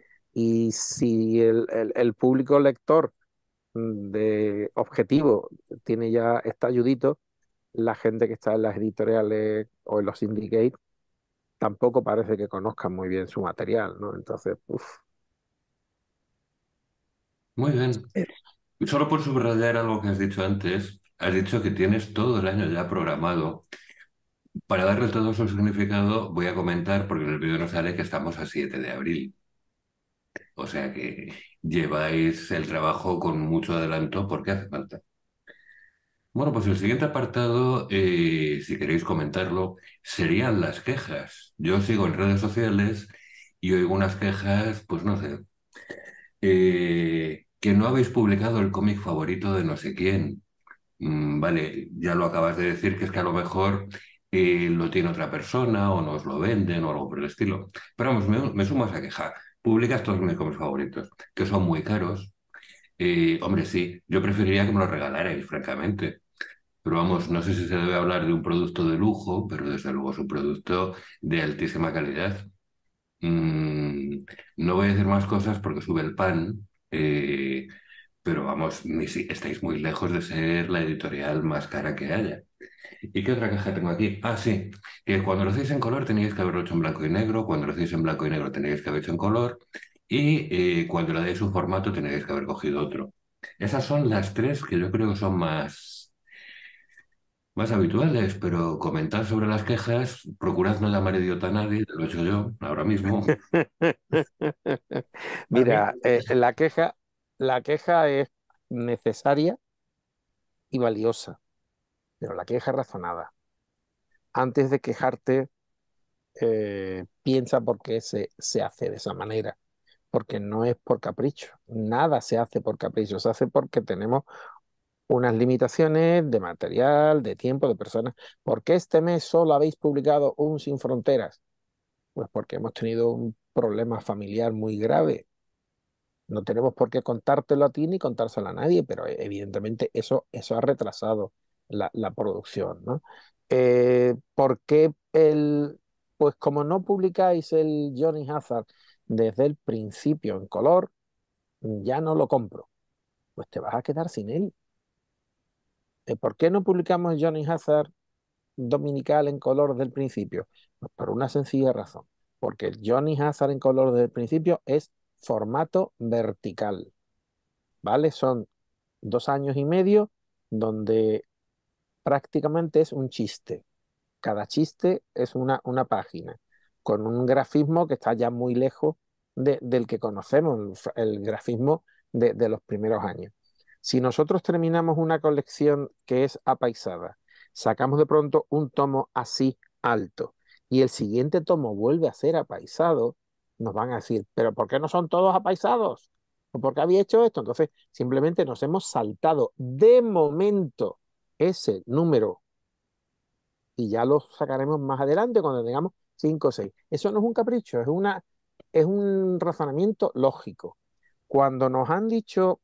si el, público lector mm, de objetivo tiene ya está ayudito, la gente que está en las editoriales o en los syndicates tampoco parece que conozcan muy bien su material, ¿no? Entonces, uff muy bien. Solo por subrayar algo que has dicho antes, has dicho que tienes todo el año ya programado. Para darle todo su significado, voy a comentar, porque en el vídeo no sale que estamos a 7 de abril. O sea que lleváis el trabajo con mucho adelanto porque hace falta. Bueno, pues el siguiente apartado, eh, si queréis comentarlo, serían las quejas. Yo sigo en redes sociales y oigo unas quejas, pues no sé. Eh, que no habéis publicado el cómic favorito de no sé quién. Mm, vale, ya lo acabas de decir, que es que a lo mejor eh, lo tiene otra persona o nos lo venden o algo por el estilo. Pero vamos, me, sumo a esa queja. Publicas todos mis cómics favoritos, que son muy caros. Eh, hombre, sí, yo preferiría que me lo regalarais, francamente. Pero vamos, no sé si se debe hablar de un producto de lujo, pero desde luego es un producto de altísima calidad. Mm, no voy a decir más cosas porque sube el pan, eh, pero vamos, ni si, estáis muy lejos de ser la editorial más cara que haya. ¿Y qué otra caja tengo aquí? Ah, sí, que cuando lo hacéis en color tenéis que haberlo hecho en blanco y negro, cuando lo hacéis en blanco y negro tenéis que haber hecho en color, y eh, cuando le dais un formato tenéis que haber cogido otro. Esas son las tres que yo creo que son más más habituales, pero comentar sobre las quejas, procurad no llamar idiota a nadie, lo he hecho yo ahora mismo. Mira, eh, la, queja, la queja es necesaria y valiosa, pero la queja razonada. Antes de quejarte, eh, piensa por qué se, se hace de esa manera, porque no es por capricho, nada se hace por capricho, se hace porque tenemos unas limitaciones de material, de tiempo, de personas. ¿Por qué este mes solo habéis publicado un Sin Fronteras? Pues porque hemos tenido un problema familiar muy grave. No tenemos por qué contártelo a ti ni contárselo a nadie, pero e, evidentemente eso, eso ha retrasado la, producción. ¿no? Eh, ¿Por qué el, pues como no publicáis el Johnny Hazard desde el principio en color, ya no lo compro? Pues te vas a quedar sin él eh, ¿por qué no publicamos Johnny Hazard dominical en color del principio? Pues por una sencilla razón, porque el Johnny Hazard en color del principio es formato vertical. ¿Vale? Son dos años y medio donde prácticamente es un chiste. Cada chiste es una, una página, con un grafismo que está ya muy lejos del que conocemos, el, grafismo de los primeros años. Si nosotros terminamos una colección que es apaisada, sacamos de pronto un tomo así alto y el siguiente tomo vuelve a ser apaisado, nos van a decir, pero ¿por qué no son todos apaisados? ¿O por qué había hecho esto? Entonces, simplemente nos hemos saltado de momento ese número y ya lo sacaremos más adelante cuando tengamos 5 o 6. Eso no es un capricho, es, una, es un razonamiento lógico. Cuando nos han dicho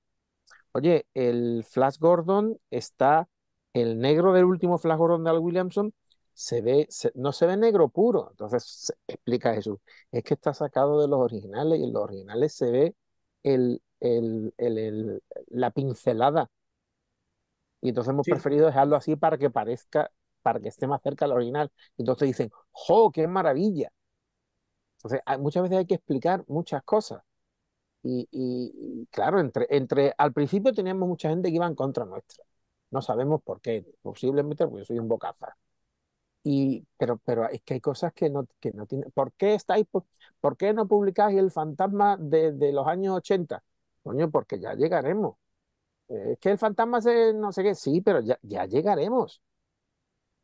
Oye, el Flash Gordon está, el negro del último Flash Gordon de Al Williamson, se ve, no se ve negro puro. Entonces explica Jesús, es que está sacado de los originales y en los originales se ve la pincelada. Y entonces hemos preferido dejarlo así para que parezca, para que esté más cerca al original. Entonces dicen, ¡jo, qué maravilla! Entonces muchas veces hay que explicar muchas cosas. Y, claro, entre, entre al principio teníamos mucha gente que iba en contra nuestra. No sabemos por qué, posiblemente porque yo soy un bocaza. pero, pero es que hay cosas que no, que tienen. ¿Por qué estáis, por, qué no publicáis el fantasma de, los años 80? Coño, porque ya llegaremos. es que el fantasma no sé qué, sí, pero ya, llegaremos.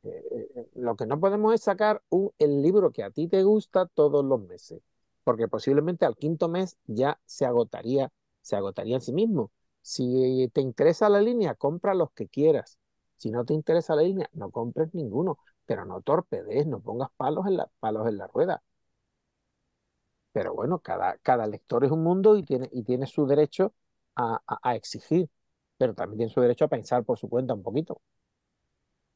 Eh, eh, eh, lo que no podemos es sacar el libro que a ti te gusta todos los meses porque posiblemente al quinto mes ya se agotaría, se agotaría en sí mismo. Si te interesa la línea, compra los que quieras. Si no te interesa la línea, no compres ninguno, pero no torpedees, no pongas palos en la, palos en la rueda. Pero bueno, cada, cada lector es un mundo y tiene, y tiene su derecho a, exigir, pero también tiene su derecho a pensar por su cuenta un poquito.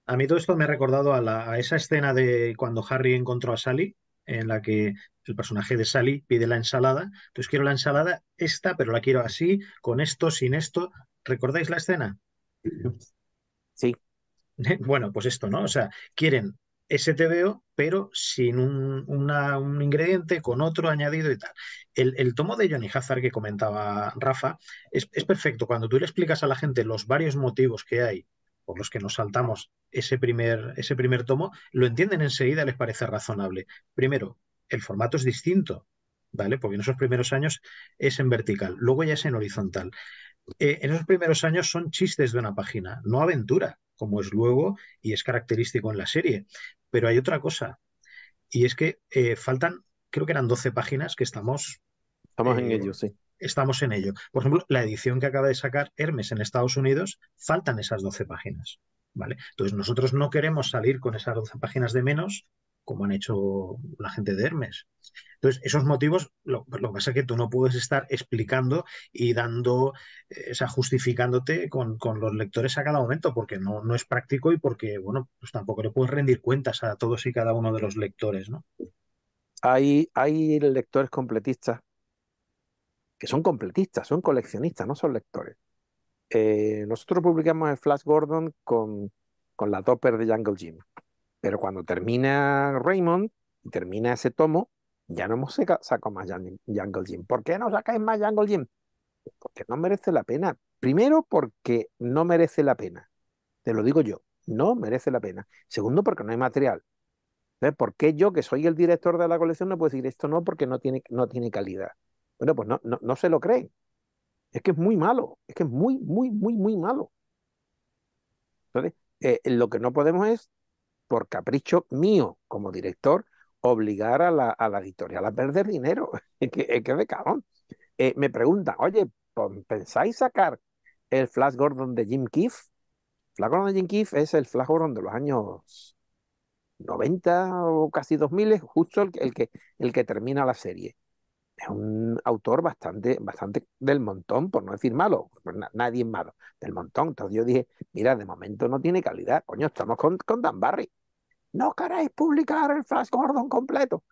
A mí todo esto me ha recordado a, a esa escena de cuando Harry encontró a Sally, en la que el personaje de Sally pide la ensalada. Entonces quiero la ensalada esta, pero la quiero así, con esto, sin esto. ¿Recordáis la escena? Sí. Bueno, pues esto, ¿no? O sea, quieren ese TVO, pero sin un, ingrediente, con otro añadido y tal. El, tomo de Johnny Hazard que comentaba Rafa es perfecto. Cuando tú le explicas a la gente los varios motivos que hay por los que nos saltamos ese primer, ese primer tomo, lo entienden enseguida, les parece razonable. Primero, el formato es distinto, ¿vale? Porque en esos primeros años es en vertical, luego ya es en horizontal. Eh, en esos primeros años son chistes de una página, no aventura, como es luego y es característico en la serie. Pero hay otra cosa, y es que eh, faltan, creo que eran 12 páginas que estamos... Estamos en eh, ello, sí estamos en ello. Por ejemplo, la edición que acaba de sacar Hermes en Estados Unidos, faltan esas 12 páginas. ¿vale? Entonces, nosotros no queremos salir con esas 12 páginas de menos, como han hecho la gente de Hermes. Entonces, esos motivos, lo, que pasa es que tú no puedes estar explicando y dando, eh, o sea, justificándote con, los lectores a cada momento, porque no, no es práctico y porque, bueno, pues tampoco le puedes rendir cuentas a todos y cada uno de los lectores, ¿no? Hay, hay lectores completistas que son completistas, son coleccionistas, no son lectores. Eh, nosotros publicamos el Flash Gordon con, la Topper de Jungle Jim, pero cuando termina Raymond y termina ese tomo, ya no hemos sacado más Jungle Jim. ¿Por qué no sacáis más Jungle Jim? Porque no merece la pena. Primero, porque no merece la pena. Te lo digo yo, no merece la pena. Segundo, porque no hay material. ¿Por qué yo, que soy el director de la colección, no puedo decir esto no porque no tiene, no tiene calidad? Bueno, pues no, no, se lo creen. Es que es muy malo, es que es muy, muy, muy, muy malo. Entonces, eh, lo que no podemos es, por capricho mío como director, obligar a la, editorial a perder dinero. es que es de cabrón. Eh, me preguntan, oye, ¿pensáis sacar el Flash Gordon de Jim Keefe? Flash Gordon de Jim Keefe es el Flash Gordon de los años 90 o casi 2000, justo el, que, el que termina la serie es un autor bastante, bastante del montón, por no decir malo, pues nadie es malo, del montón. Entonces yo dije, mira, de momento no tiene calidad, coño, estamos con, Dan Barry. No queréis publicar el Flash Gordon completo.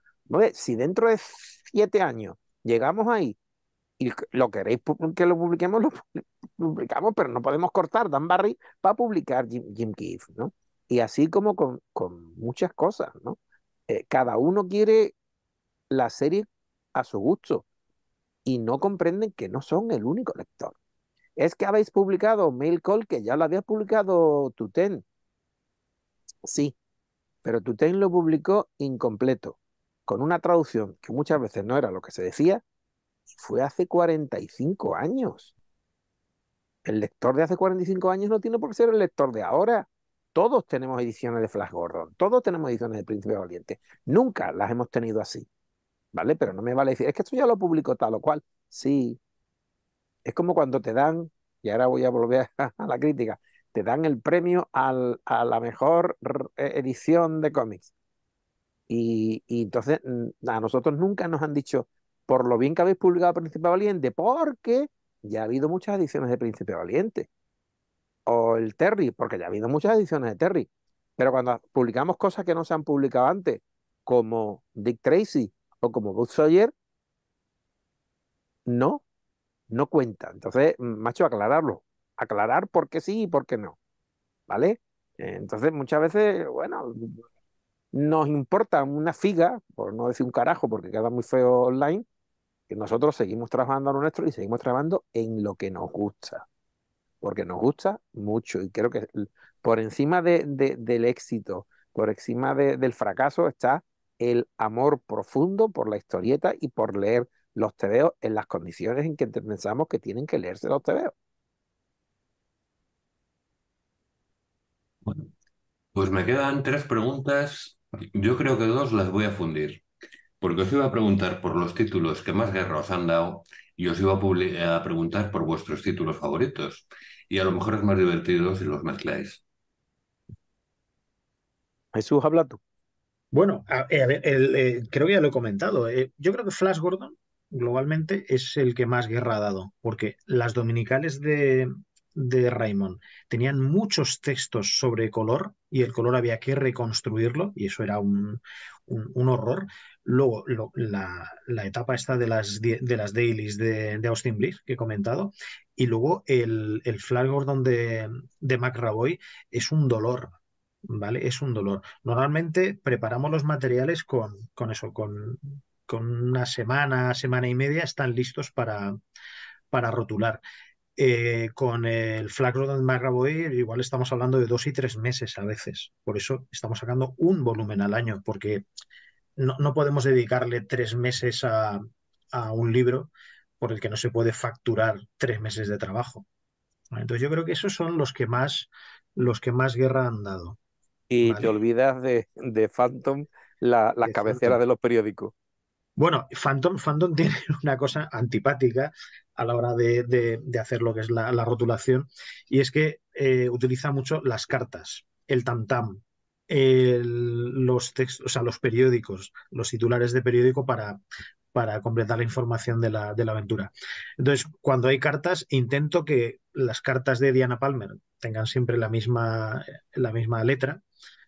si dentro de siete años llegamos ahí y lo queréis que lo publiquemos, lo publicamos, pero no podemos cortar Dan Barry para publicar Jim, Jim ¿no? Y así como con, muchas cosas, ¿no? Eh, cada uno quiere la serie a su gusto y no comprenden que no son el único lector. Es que habéis publicado Mail Call, que ya lo había publicado Tuten. Sí, pero Tuten lo publicó incompleto, con una traducción que muchas veces no era lo que se decía, y fue hace 45 años. El lector de hace 45 años no tiene por qué ser el lector de ahora. Todos tenemos ediciones de Flash Gordon, todos tenemos ediciones de Príncipe Valiente. Nunca las hemos tenido así. ¿vale? Pero no me vale decir, es que esto ya lo publico tal o cual. Sí, es como cuando te dan, y ahora voy a volver a, la crítica, te dan el premio a la mejor e, edición de cómics. Y, y, entonces a nosotros nunca nos han dicho, por lo bien que habéis publicado Príncipe Valiente, porque ya ha habido muchas ediciones de Príncipe Valiente. O el Terry, porque ya ha habido muchas ediciones de Terry. Pero cuando publicamos cosas que no se han publicado antes, como Dick Tracy, o como Buzz Sawyer, no, no cuenta. Entonces, macho, aclararlo. Aclarar por qué sí y por qué no. ¿Vale? Entonces, muchas veces, bueno, nos importa una figa, por no decir un carajo, porque queda muy feo online, que nosotros seguimos trabajando a lo nuestro y seguimos trabajando en lo que nos gusta. Porque nos gusta mucho y creo que por encima del éxito, por encima del fracaso está el amor profundo por la historieta y por leer los tebeos en las condiciones en que pensamos que tienen que leerse los tebeos. Bueno, pues me quedan tres preguntas. Yo creo que dos las voy a fundir, porque os iba a preguntar por los títulos que más guerra os han dado y os iba a, preguntar por vuestros títulos favoritos. Y a lo mejor es más divertido si los mezcláis. Jesús, habla tú. Bueno, a, eh, ver, eh, creo que ya lo he comentado. Eh, yo creo que Flash Gordon globalmente es el que más guerra ha dado, porque las dominicales de, de Raymond tenían muchos textos sobre color y el color había que reconstruirlo y eso era un, un, horror. Luego, la, la, etapa esta de las, de las dailies de, de Austin Bliss que he comentado y luego el, Flash Gordon de, de McRaboy es un dolor es un dolor. Normalmente preparamos los materiales con, eso, con, una semana, semana y media están listos para, para rotular. Eh, con el Flag Rodent igual estamos hablando de dos y tres meses a veces. Por eso estamos sacando un volumen al año, porque no, podemos dedicarle tres meses a, a un libro por el que no se puede facturar tres meses de trabajo. Entonces yo creo que esos son los que más, los que más guerra han dado y te olvidas de, Phantom, la, cabecera de los periódicos. Bueno, Phantom, Phantom tiene una cosa antipática a la hora de, hacer lo que es la, rotulación, y es que eh, utiliza mucho las cartas, el tam-tam, los textos, o sea, los periódicos, los titulares de periódico para, para completar la información de la, aventura. Entonces, cuando hay cartas, intento que las cartas de Diana Palmer tengan siempre la misma, letra,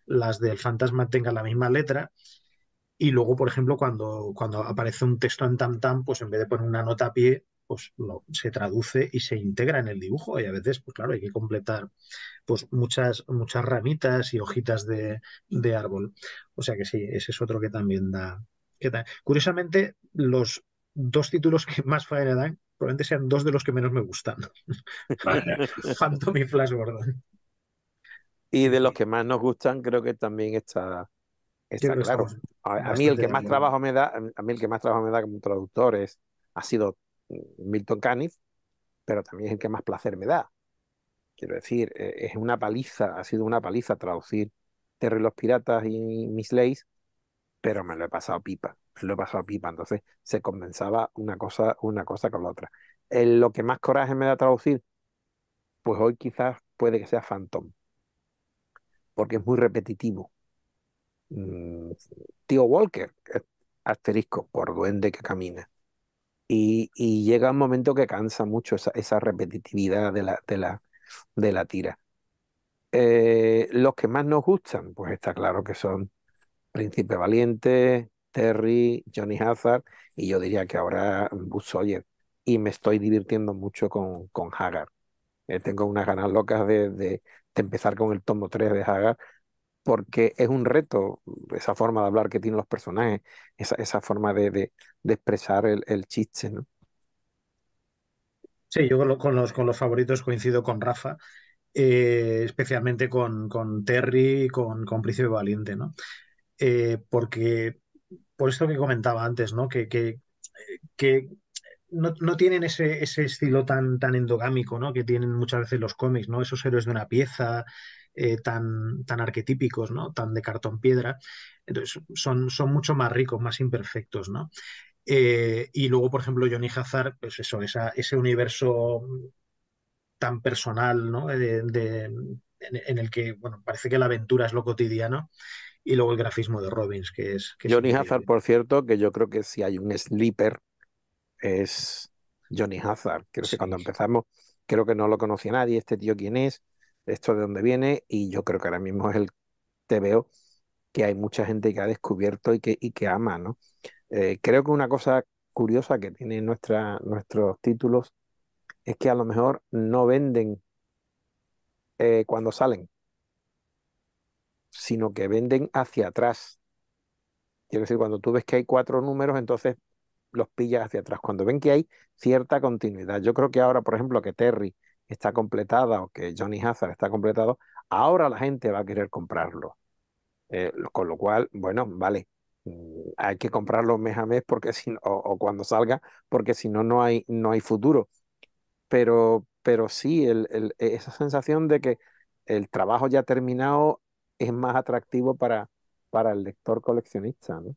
las del fantasma tengan la misma letra, y luego, por ejemplo, cuando, aparece un texto en tam-tam, pues en vez de poner una nota a pie, pues lo, se traduce y se integra en el dibujo. Y a veces, pues claro, hay que completar pues muchas, muchas ramitas y hojitas de árbol. O sea que sí, ese es otro que también da, ¿Qué tal. Curiosamente, los dos títulos que más faena dan probablemente sean dos de los que menos me gustan. Phantom y Flash Gordon. Y de los que más nos gustan, creo que también está, claro. A, mí el que más trabajo me da, a mí el que más trabajo me da como traductor ha sido Milton Caniff, pero también es el que más placer me da. Quiero decir, eh, es una paliza, ha sido una paliza traducir Terry los Piratas y Mis Leyes pero me lo he pasado pipa, lo he pasado pipa, entonces se comenzaba una cosa, una cosa con la otra. Eh, lo que más coraje me da traducir, pues hoy quizás puede que sea Phantom, porque es muy repetitivo. Mm, tío Walker, asterisco, por duende que camina. Y, llega un momento que cansa mucho esa, repetitividad de la, de la, de la tira. Eh, los que más nos gustan, pues está claro que son Príncipe Valiente, Terry, Johnny Hazard, y yo diría que ahora Sawyer Y me estoy divirtiendo mucho con, con Hagar. Eh, tengo unas ganas locas de, de, empezar con el tomo 3 de Hagar, porque es un reto mm, esa forma de hablar que tienen los personajes, esa, forma de, de, expresar el, el chiste, ¿no? Sí, yo con los, con los favoritos coincido con Rafa, eh, especialmente con, con Terry y con, con Príncipe Valiente, ¿no? Eh, porque por esto que comentaba antes, ¿no? Que, que, no, tienen ese, estilo tan, tan endogámico, ¿no? Que tienen muchas veces los cómics, ¿no? Esos héroes de una pieza, eh, tan, tan arquetípicos, ¿no? Tan de cartón piedra. Entonces, son, son mucho más ricos, más imperfectos, ¿no? Eh, y luego, por ejemplo, Johnny Hazard, pues eso, ese universo tan personal, ¿no? en, el que, bueno, parece que la aventura es lo cotidiano y luego el grafismo de Robbins, que es... Johnny Hazard, por cierto, que yo creo que si hay un sleeper es Johnny Hazard. Creo que cuando empezamos, creo que no lo conocía nadie, este tío quién es, esto de dónde viene, y yo creo que ahora mismo es el veo que hay mucha gente que ha descubierto y que, y que ama, ¿no? Eh, creo que una cosa curiosa que tienen nuestra, nuestros títulos es que a lo mejor no venden eh, cuando salen sino que venden hacia atrás. Quiero decir, cuando tú ves que hay cuatro números, entonces los pillas hacia atrás, cuando ven que hay cierta continuidad. Yo creo que ahora, por ejemplo, que Terry está completada o que Johnny Hazard está completado, ahora la gente va a querer comprarlo. Eh, con lo cual, bueno, vale, mm, hay que comprarlo mes a mes porque si o, cuando salga, porque si no, no hay, no hay futuro. Pero, pero sí, esa sensación de que el trabajo ya ha terminado, es más atractivo para, para el lector coleccionista, ¿no?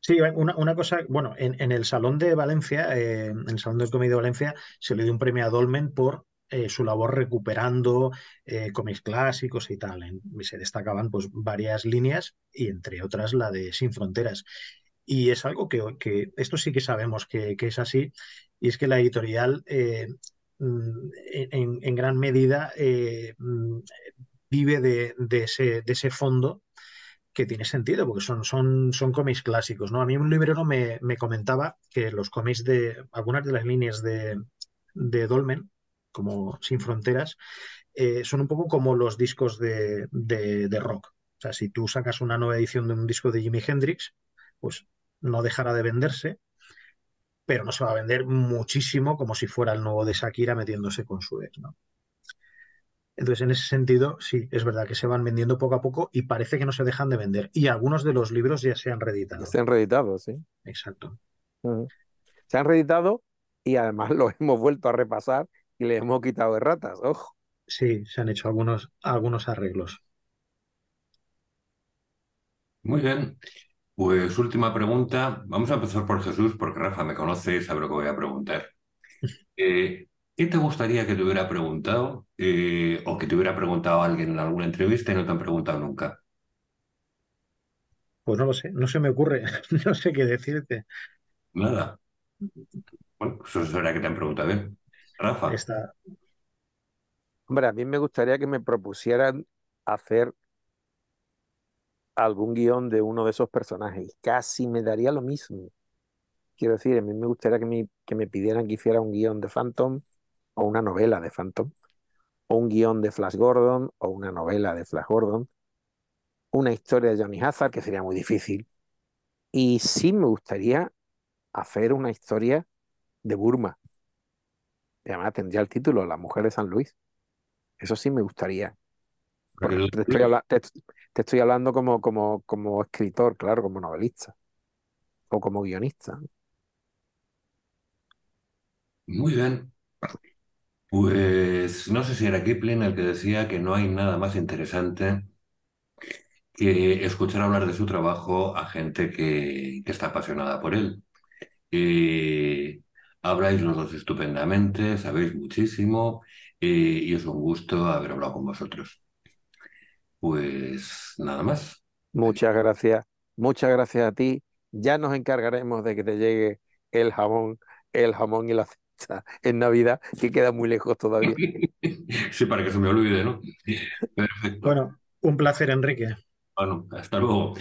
Sí, una, cosa, bueno, en, el Salón de Valencia, eh, en el Salón del Comedio de Valencia, se le dio un premio a Dolmen por eh, su labor recuperando eh, cómics clásicos y tal. se destacaban pues varias líneas y entre otras la de Sin Fronteras. Y es algo que, esto sí que sabemos que, es así, y es que la editorial eh, mm, en, en, gran medida mm, vive de, ese, de ese fondo que tiene sentido, porque son, son, son cómics clásicos, ¿no? A mí un librero me, me comentaba que los cómics de algunas de las líneas de, de Dolmen, como Sin Fronteras, eh, son un poco como los discos de, de, de, rock. O sea, si tú sacas una nueva edición de un disco de Jimi Hendrix, pues no dejará de venderse, pero no se va a vender muchísimo como si fuera el nuevo de Shakira metiéndose con su ex, ¿no? Entonces, en ese sentido, sí, es verdad que se van vendiendo poco a poco y parece que no se dejan de vender. Y algunos de los libros ya se han reeditado. se han reeditado, sí. Exacto. Se han reeditado y además lo hemos vuelto a repasar y le hemos quitado de ratas, ojo. Sí, se han hecho algunos, algunos arreglos. Muy bien. Pues última pregunta. Vamos a empezar por Jesús, porque Rafa me conoce y sabe lo que voy a preguntar. Eh, ¿Qué te gustaría que te hubiera preguntado eh, o que te hubiera preguntado alguien en alguna entrevista y no te han preguntado nunca? Pues no lo sé, no se me ocurre, no sé qué decirte. Nada. Bueno, pues eso será que te han preguntado bien. ¿eh? Rafa. Está. Hombre, a mí me gustaría que me propusieran hacer algún guión de uno de esos personajes. Casi me daría lo mismo. Quiero decir, a mí me gustaría que que me pidieran que hiciera un guión de Phantom o una novela de Phantom, o un guión de Flash Gordon, o una novela de Flash Gordon, una historia de Johnny Hazard, que sería muy difícil. Y sí me gustaría hacer una historia de Burma. además tendría el título La mujer de San Luis. Eso sí me gustaría. te, estoy te estoy hablando como, como, como escritor, claro, como novelista. O como guionista. Muy bien. Pues no sé si era Kipling el que decía que no hay nada más interesante que escuchar hablar de su trabajo a gente que, está apasionada por él. Habráis habláis los dos estupendamente, sabéis muchísimo y es un gusto haber hablado con vosotros. Pues nada más. Muchas gracias, muchas gracias a ti. Ya nos encargaremos de que te llegue el jamón, el jamón y la en Navidad, que queda muy lejos todavía. sí, para que se me olvide, ¿no? Bueno, un placer, Enrique. Bueno, hasta luego.